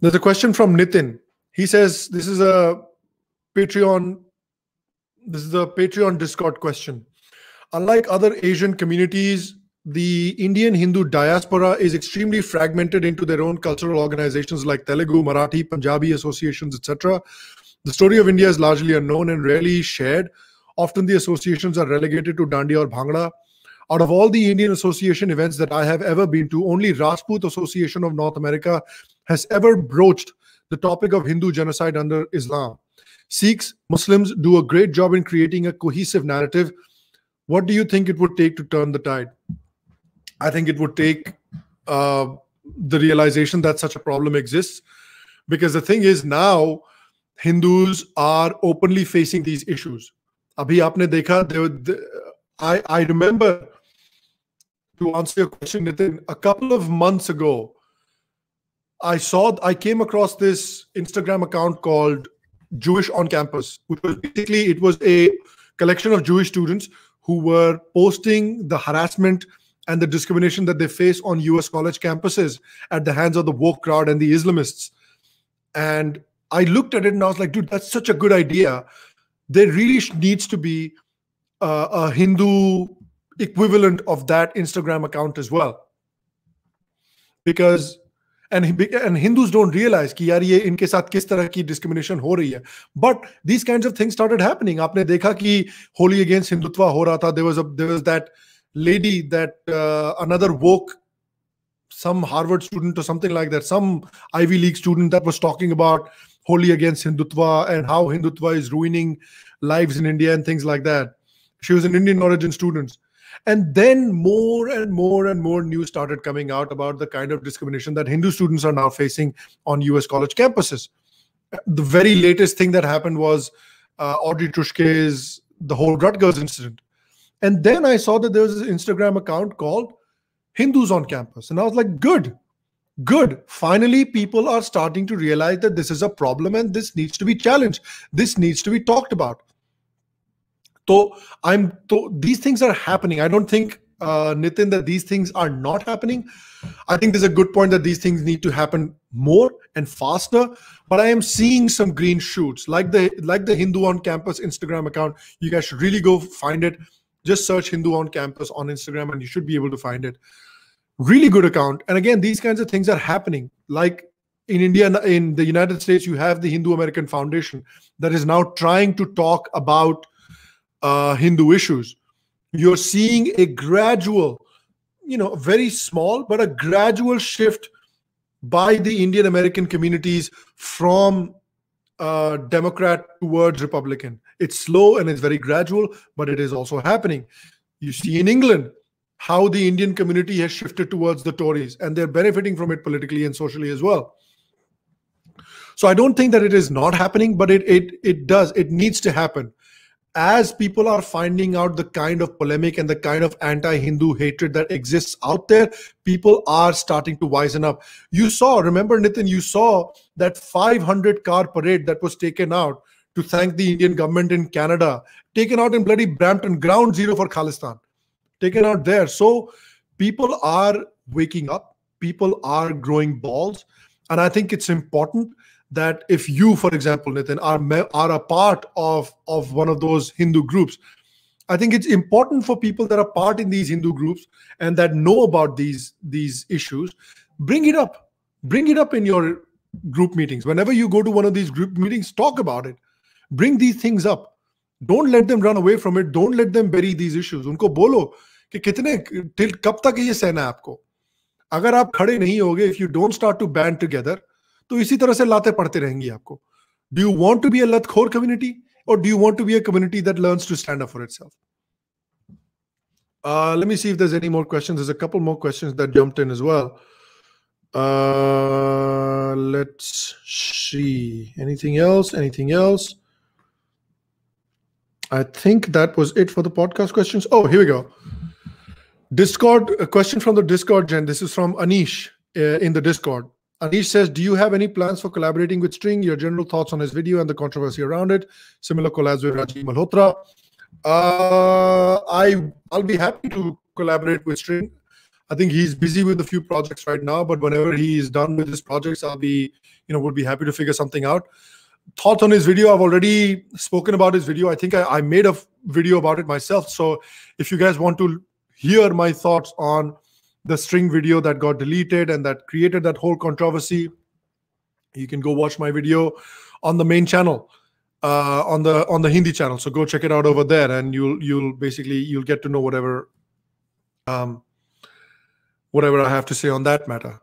There's a question from Nitin. He says this is a Patreon. This is a Patreon Discord question unlike other Asian communities, the Indian Hindu diaspora is extremely fragmented into their own cultural organizations like Telugu, Marathi, Punjabi associations, etc. The story of India is largely unknown and rarely shared. Often the associations are relegated to Dandi or Bhangra. Out of all the Indian association events that I have ever been to, only Rasput Association of North America has ever broached the topic of Hindu genocide under Islam. Sikhs, Muslims do a great job in creating a cohesive narrative what do you think it would take to turn the tide? I think it would take uh, the realization that such a problem exists. Because the thing is, now Hindus are openly facing these issues. Abhi aapne dekha, they, they, I, I remember to answer your question, Nitin, a couple of months ago, I saw I came across this Instagram account called Jewish on Campus, which was basically it was a collection of Jewish students who were posting the harassment and the discrimination that they face on US college campuses at the hands of the woke crowd and the Islamists. And I looked at it and I was like, dude, that's such a good idea. There really needs to be uh, a Hindu equivalent of that Instagram account as well. Because and and Hindus don't realize कि यार ये इनके साथ किस तरह की discrimination हो रही है but these kind of things started happening आपने देखा कि होली अगेंस्ट हिंदुत्वा हो रहा था there was there was that lady that another woke some harvard student or something like that some ivy league student that was talking about holy against hindutva and how hindutva is ruining lives in india and things like that she was an indian origin student And then more and more and more news started coming out about the kind of discrimination that Hindu students are now facing on US college campuses. The very latest thing that happened was uh, Audrey Tushke's the whole Rutgers incident. And then I saw that there was an Instagram account called Hindus on Campus. And I was like, good, good. Finally, people are starting to realize that this is a problem and this needs to be challenged. This needs to be talked about. So I'm so these things are happening. I don't think uh, Nitin that these things are not happening. I think there's a good point that these things need to happen more and faster. But I am seeing some green shoots, like the like the Hindu on campus Instagram account. You guys should really go find it. Just search Hindu on campus on Instagram, and you should be able to find it. Really good account. And again, these kinds of things are happening. Like in India, in the United States, you have the Hindu American Foundation that is now trying to talk about uh, Hindu issues. You're seeing a gradual, you know, very small, but a gradual shift by the Indian American communities from uh, Democrat towards Republican. It's slow and it's very gradual, but it is also happening. You see in England how the Indian community has shifted towards the Tories, and they're benefiting from it politically and socially as well. So I don't think that it is not happening, but it it it does. It needs to happen as people are finding out the kind of polemic and the kind of anti-hindu hatred that exists out there people are starting to wisen up you saw remember nitin you saw that 500 car parade that was taken out to thank the indian government in canada taken out in bloody brampton ground zero for khalistan taken out there so people are waking up people are growing balls and i think it's important that if you, for example, Nathan, are are a part of of one of those Hindu groups, I think it's important for people that are part in these Hindu groups and that know about these these issues, bring it up, bring it up in your group meetings. Whenever you go to one of these group meetings, talk about it, bring these things up. Don't let them run away from it. Don't let them bury these issues. Unko bolo ki kitne till कब तक ये सहना है आपको अगर आप खड़े नहीं होगे if you don't start to band together तो इसी तरह से लाते पढ़ते रहेंगी आपको do you want to be a लथखोर community or do you want to be a community that learns to stand up for itself? Uh, let me see if there's any more questions. There's a couple more questions that jumped in as well. Uh, let's see. Anything else? Anything else? I think that was it for the podcast questions. Oh, here we go. Discord, a question from the Discord, Jen. This is from Anish uh, in the Discord. Anish says, Do you have any plans for collaborating with String? Your general thoughts on his video and the controversy around it. Similar collabs with Rajiv Malhotra. Uh, I I'll be happy to collaborate with String. I think he's busy with a few projects right now, but whenever he is done with his projects, I'll be you know would be happy to figure something out. Thoughts on his video? I've already spoken about his video. I think I, I made a video about it myself. So if you guys want to hear my thoughts on the string video that got deleted and that created that whole controversy. You can go watch my video on the main channel, uh, on the on the Hindi channel. So go check it out over there, and you'll you'll basically you'll get to know whatever, um, whatever I have to say on that matter.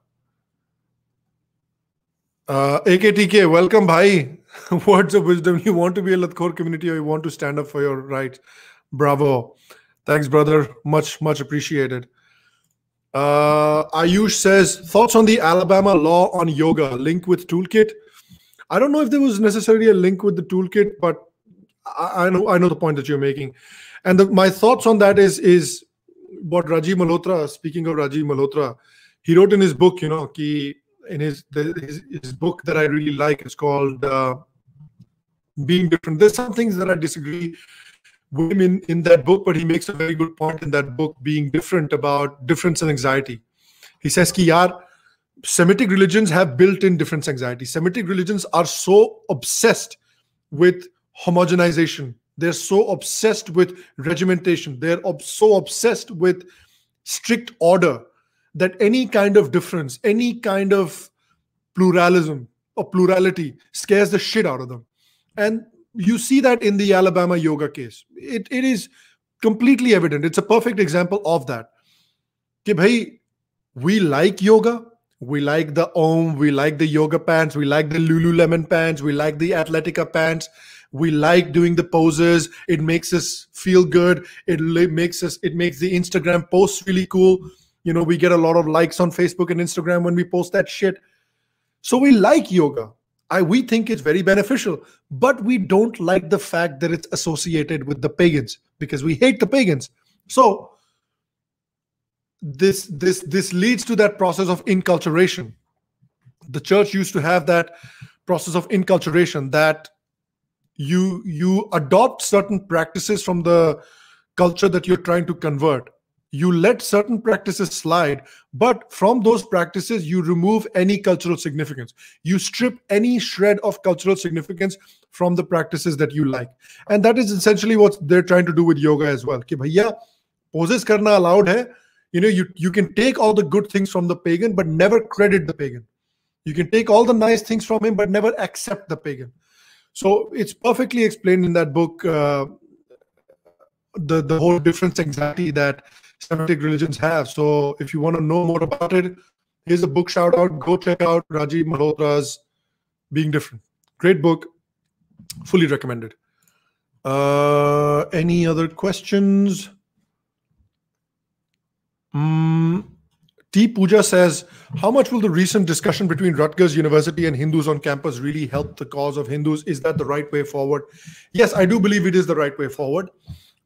Uh, AKTK, welcome, bhai. Words of wisdom. You want to be a Latkor community, or you want to stand up for your rights. Bravo. Thanks, brother. Much, much appreciated. Uh, Ayush says thoughts on the Alabama law on yoga link with toolkit. I don't know if there was necessarily a link with the toolkit, but I, I know I know the point that you're making, and the, my thoughts on that is is what Rajiv Malhotra. Speaking of Rajiv Malhotra, he wrote in his book, you know, ki, in his, the, his, his book that I really like is called uh, "Being Different." There's some things that I disagree women in that book, but he makes a very good point in that book being different about difference and anxiety. He says, Ki yaar, Semitic religions have built in difference anxiety. Semitic religions are so obsessed with homogenization, they're so obsessed with regimentation, they're ob so obsessed with strict order that any kind of difference, any kind of pluralism or plurality scares the shit out of them. And you see that in the Alabama yoga case. It, it is completely evident. It's a perfect example of that. Ki bhai, we like yoga. We like the Om. We like the yoga pants. We like the Lululemon pants. We like the Athletica pants. We like doing the poses. It makes us feel good. It makes us. It makes the Instagram posts really cool. You know, we get a lot of likes on Facebook and Instagram when we post that shit. So we like yoga. I we think it's very beneficial, but we don't like the fact that it's associated with the pagans because we hate the pagans. So this this this leads to that process of inculturation. The church used to have that process of inculturation that you you adopt certain practices from the culture that you're trying to convert you let certain practices slide but from those practices you remove any cultural significance you strip any shred of cultural significance from the practices that you like and that is essentially what they're trying to do with yoga as well poses karna allowed hai you know you you can take all the good things from the pagan but never credit the pagan you can take all the nice things from him but never accept the pagan so it's perfectly explained in that book uh, the the whole difference exactly that Semitic religions have. So if you want to know more about it, here's a book shout out. Go check out Rajiv Malhotra's Being Different. Great book. Fully recommended. Uh, any other questions? Mm, T. Puja says, How much will the recent discussion between Rutgers University and Hindus on campus really help the cause of Hindus? Is that the right way forward? Yes, I do believe it is the right way forward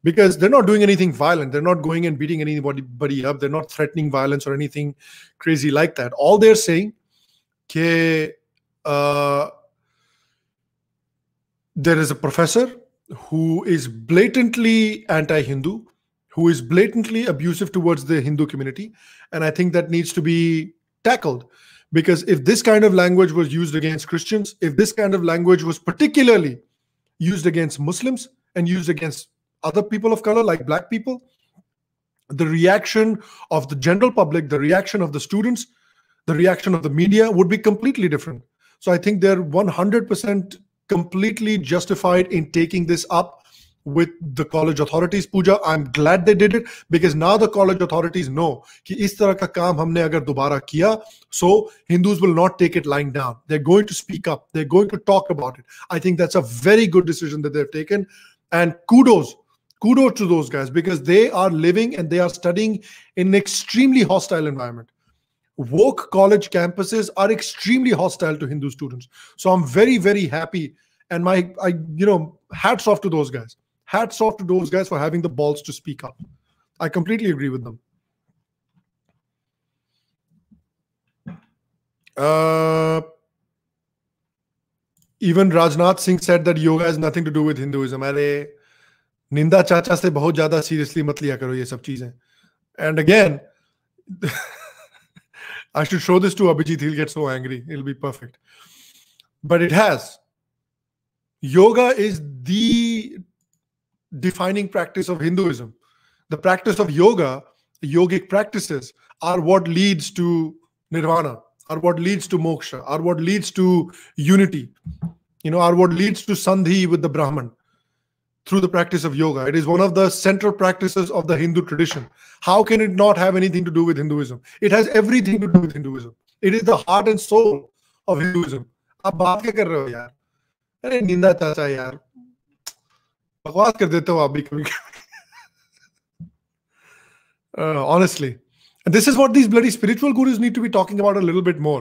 because they're not doing anything violent. They're not going and beating anybody up. They're not threatening violence or anything crazy like that. All they're saying, okay, uh, there is a professor who is blatantly anti-Hindu, who is blatantly abusive towards the Hindu community, and I think that needs to be tackled because if this kind of language was used against Christians, if this kind of language was particularly used against Muslims and used against other people of color, like black people, the reaction of the general public, the reaction of the students, the reaction of the media would be completely different. So I think they're 100% completely justified in taking this up with the college authorities puja i'm glad they did it because now the college authorities know that so hindus will not take it lying down they're going to speak up they're going to talk about it i think that's a very good decision that they've taken and kudos kudos to those guys because they are living and they are studying in an extremely hostile environment woke college campuses are extremely hostile to hindu students so i'm very very happy and my i you know hats off to those guys hats off to those guys for having the balls to speak up i completely agree with them uh even Rajnath Singh said that yoga has nothing to do with Hinduism. Are निंदा चाचा से बहुत ज्यादा seriously मत लिया करो ये सब चीजें and again I should show this to Abhijit. He'll get so angry. It'll be perfect. But it has. Yoga is the defining practice of Hinduism. The practice of yoga, yogic practices, are what leads to nirvana, are what leads to moksha, are what leads to unity, you know, are what leads to sandhi with the Brahman. through the practice of yoga. It is one of the central practices of the Hindu tradition. How can it not have anything to do with Hinduism? It has everything to do with Hinduism. It is the heart and soul of Hinduism. आप बात क्या कर रहे हो यार अरे निंदा यार बकवास कर देते हो आप भी कभी uh, honestly and this is what these bloody spiritual gurus need to be talking about a little bit more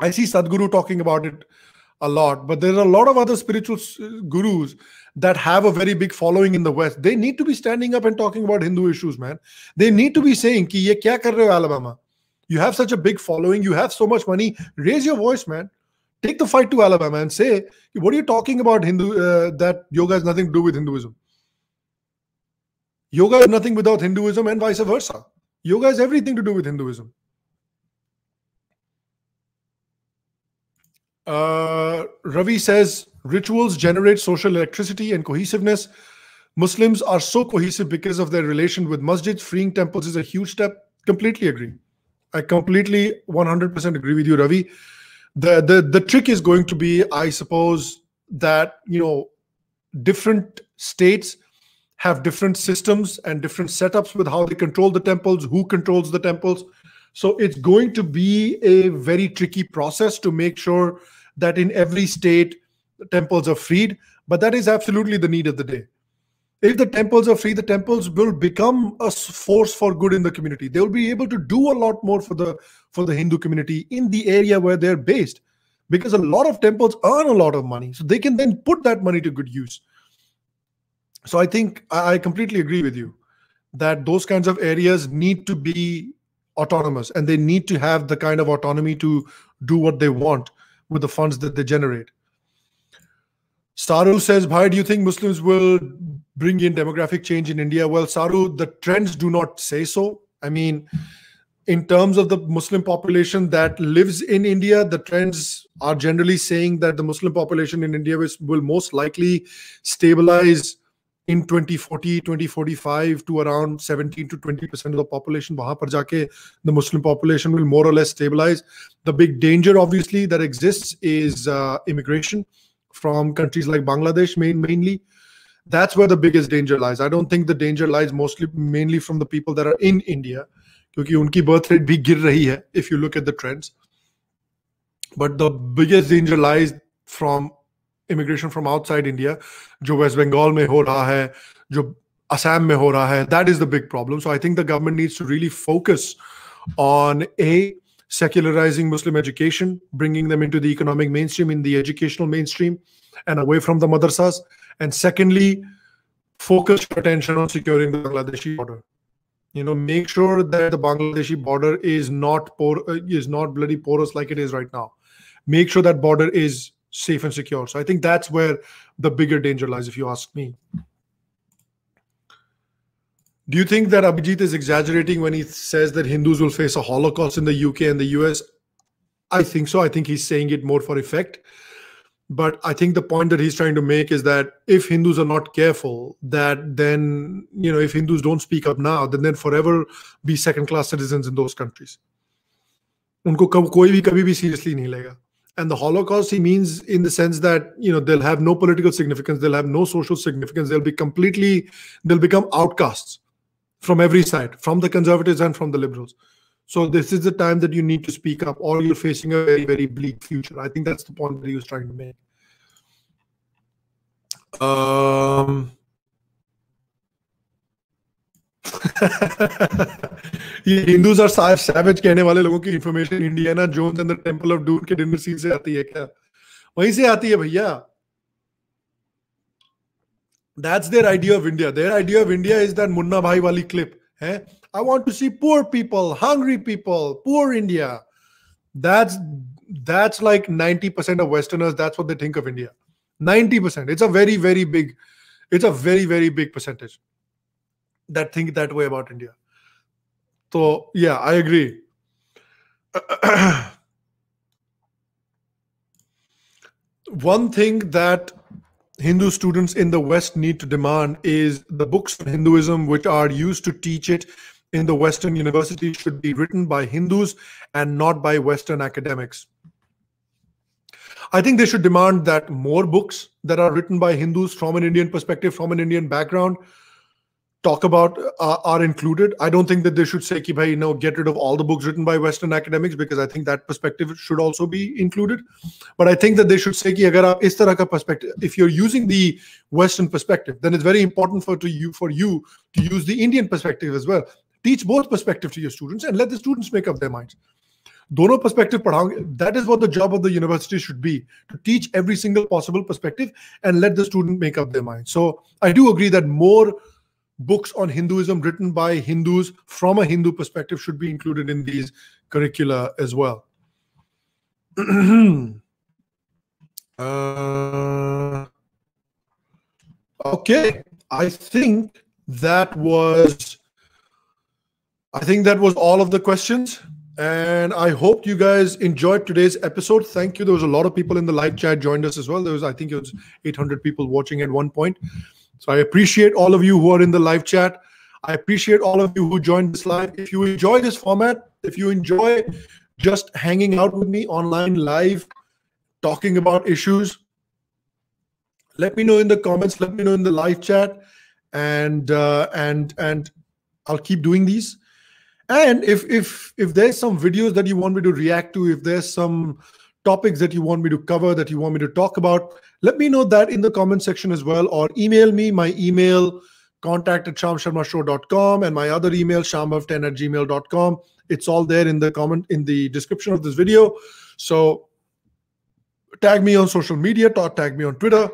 i see sadhguru talking about it a lot but there are a lot of other spiritual gurus that have a very big following in the West, they need to be standing up and talking about Hindu issues, man. They need to be saying, Ki ye kya kar rahe ho, Alabama? You have such a big following, you have so much money. Raise your voice, man. Take the fight to Alabama and say, What are you talking about, Hindu? Uh, that yoga has nothing to do with Hinduism. Yoga is nothing without Hinduism, and vice versa. Yoga has everything to do with Hinduism. Uh, Ravi says, Rituals generate social electricity and cohesiveness. Muslims are so cohesive because of their relation with masjids. Freeing temples is a huge step. Completely agree. I completely 100% agree with you, Ravi. The, the the trick is going to be, I suppose, that you know, different states have different systems and different setups with how they control the temples, who controls the temples. So it's going to be a very tricky process to make sure that in every state temples are freed, but that is absolutely the need of the day. If the temples are free, the temples will become a force for good in the community. They will be able to do a lot more for the for the Hindu community in the area where they're based, because a lot of temples earn a lot of money, so they can then put that money to good use. So I think I completely agree with you that those kinds of areas need to be autonomous and they need to have the kind of autonomy to do what they want with the funds that they generate. Saru says, Bhai, do you think Muslims will bring in demographic change in India? Well, Saru, the trends do not say so. I mean, in terms of the Muslim population that lives in India, the trends are generally saying that the Muslim population in India will most likely stabilize in 2040, 2045 to around 17 to 20% of the population. The Muslim population will more or less stabilize. The big danger, obviously, that exists is uh, immigration from countries like Bangladesh main, mainly, that's where the biggest danger lies. I don't think the danger lies mostly mainly from the people that are in India, because birth rate bhi gir rahi hai, if you look at the trends. But the biggest danger lies from immigration from outside India, जो is Bengal में हो रहा Assam. जो असम में हो रहा है that the the big problem so I think the government needs secularizing Muslim education, bringing them into the economic mainstream, in the educational mainstream, and away from the madrasas. And secondly, focus your attention on securing the Bangladeshi border. You know, make sure that the Bangladeshi border is not poor, uh, is not bloody porous like it is right now. Make sure that border is safe and secure. So I think that's where the bigger danger lies, if you ask me. Do you think that Abhijit is exaggerating when he says that Hindus will face a Holocaust in the UK and the US? I think so. I think he's saying it more for effect. But I think the point that he's trying to make is that if Hindus are not careful, that then, you know, if Hindus don't speak up now, then they'll forever be second class citizens in those countries. Unko koi bhi bhi seriously lega. And the Holocaust, he means in the sense that, you know, they'll have no political significance, they'll have no social significance, they'll be completely, they'll become outcasts from every side, from the conservatives and from the liberals. So this is the time that you need to speak up, or you're facing a very, very bleak future. I think that's the point that he was trying to make. Um, ये हिंदूज और साफ savage कहने वाले लोगों की information Indiana Jones and the temple of doom के dinner scene से आती है क्या वहीं से आती है भैया that's their idea of India. Their idea of India is that Munna Bhai Wali clip. Eh? I want to see poor people, hungry people, poor India. That's that's like 90% of Westerners. That's what they think of India. 90%. It's a very, very big, it's a very, very big percentage that think that way about India. So yeah, I agree. One thing that Hindu students in the West need to demand is the books on Hinduism which are used to teach it in the Western universities should be written by Hindus and not by Western academics. I think they should demand that more books that are written by Hindus from an Indian perspective, from an Indian background, talk about uh, are included. I don't think that they should say, Ki bhai, you know, get rid of all the books written by Western academics because I think that perspective should also be included. But I think that they should say, Ki agar aap is tarah ka perspective, if you're using the Western perspective, then it's very important for, to you, for you to use the Indian perspective as well. Teach both perspective to your students and let the students make up their minds. Dono perspective that is what the job of the university should be to teach every single possible perspective and let the student make up their mind so i do agree that more books on Hinduism written by Hindus from a Hindu perspective should be included in these curricula as well. uh, okay, I think that was I think that was all of the questions. And I hope you guys enjoyed today's episode. Thank you. There was a lot of people in the live chat joined us as well. There was, I think it was 800 people watching at one point. So I appreciate all of you who are in the live chat. I appreciate all of you who joined this live. If you enjoy this format, if you enjoy just hanging out with me online live, talking about issues, let me know in the comments. Let me know in the live chat, and uh, and and I'll keep doing these. And if if if there's some videos that you want me to react to, if there's some topics that you want me to cover, that you want me to talk about, let me know that in the comment section as well, or email me. My email, contact at shamsharmashow.com, and my other email, shamhav10 at gmail.com. It's all there in the comment in the description of this video. So tag me on social media, tag me on Twitter,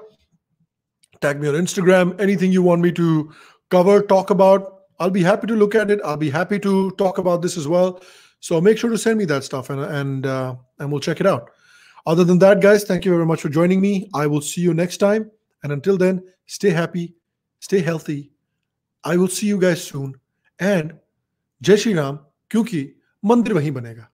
tag me on Instagram, anything you want me to cover, talk about. I'll be happy to look at it. I'll be happy to talk about this as well. So make sure to send me that stuff and and uh, and we'll check it out. Other than that, guys, thank you very much for joining me. I will see you next time. And until then, stay happy, stay healthy. I will see you guys soon. And Jai Shri Ram, क्योंकि मंदिर वहीं बनेगा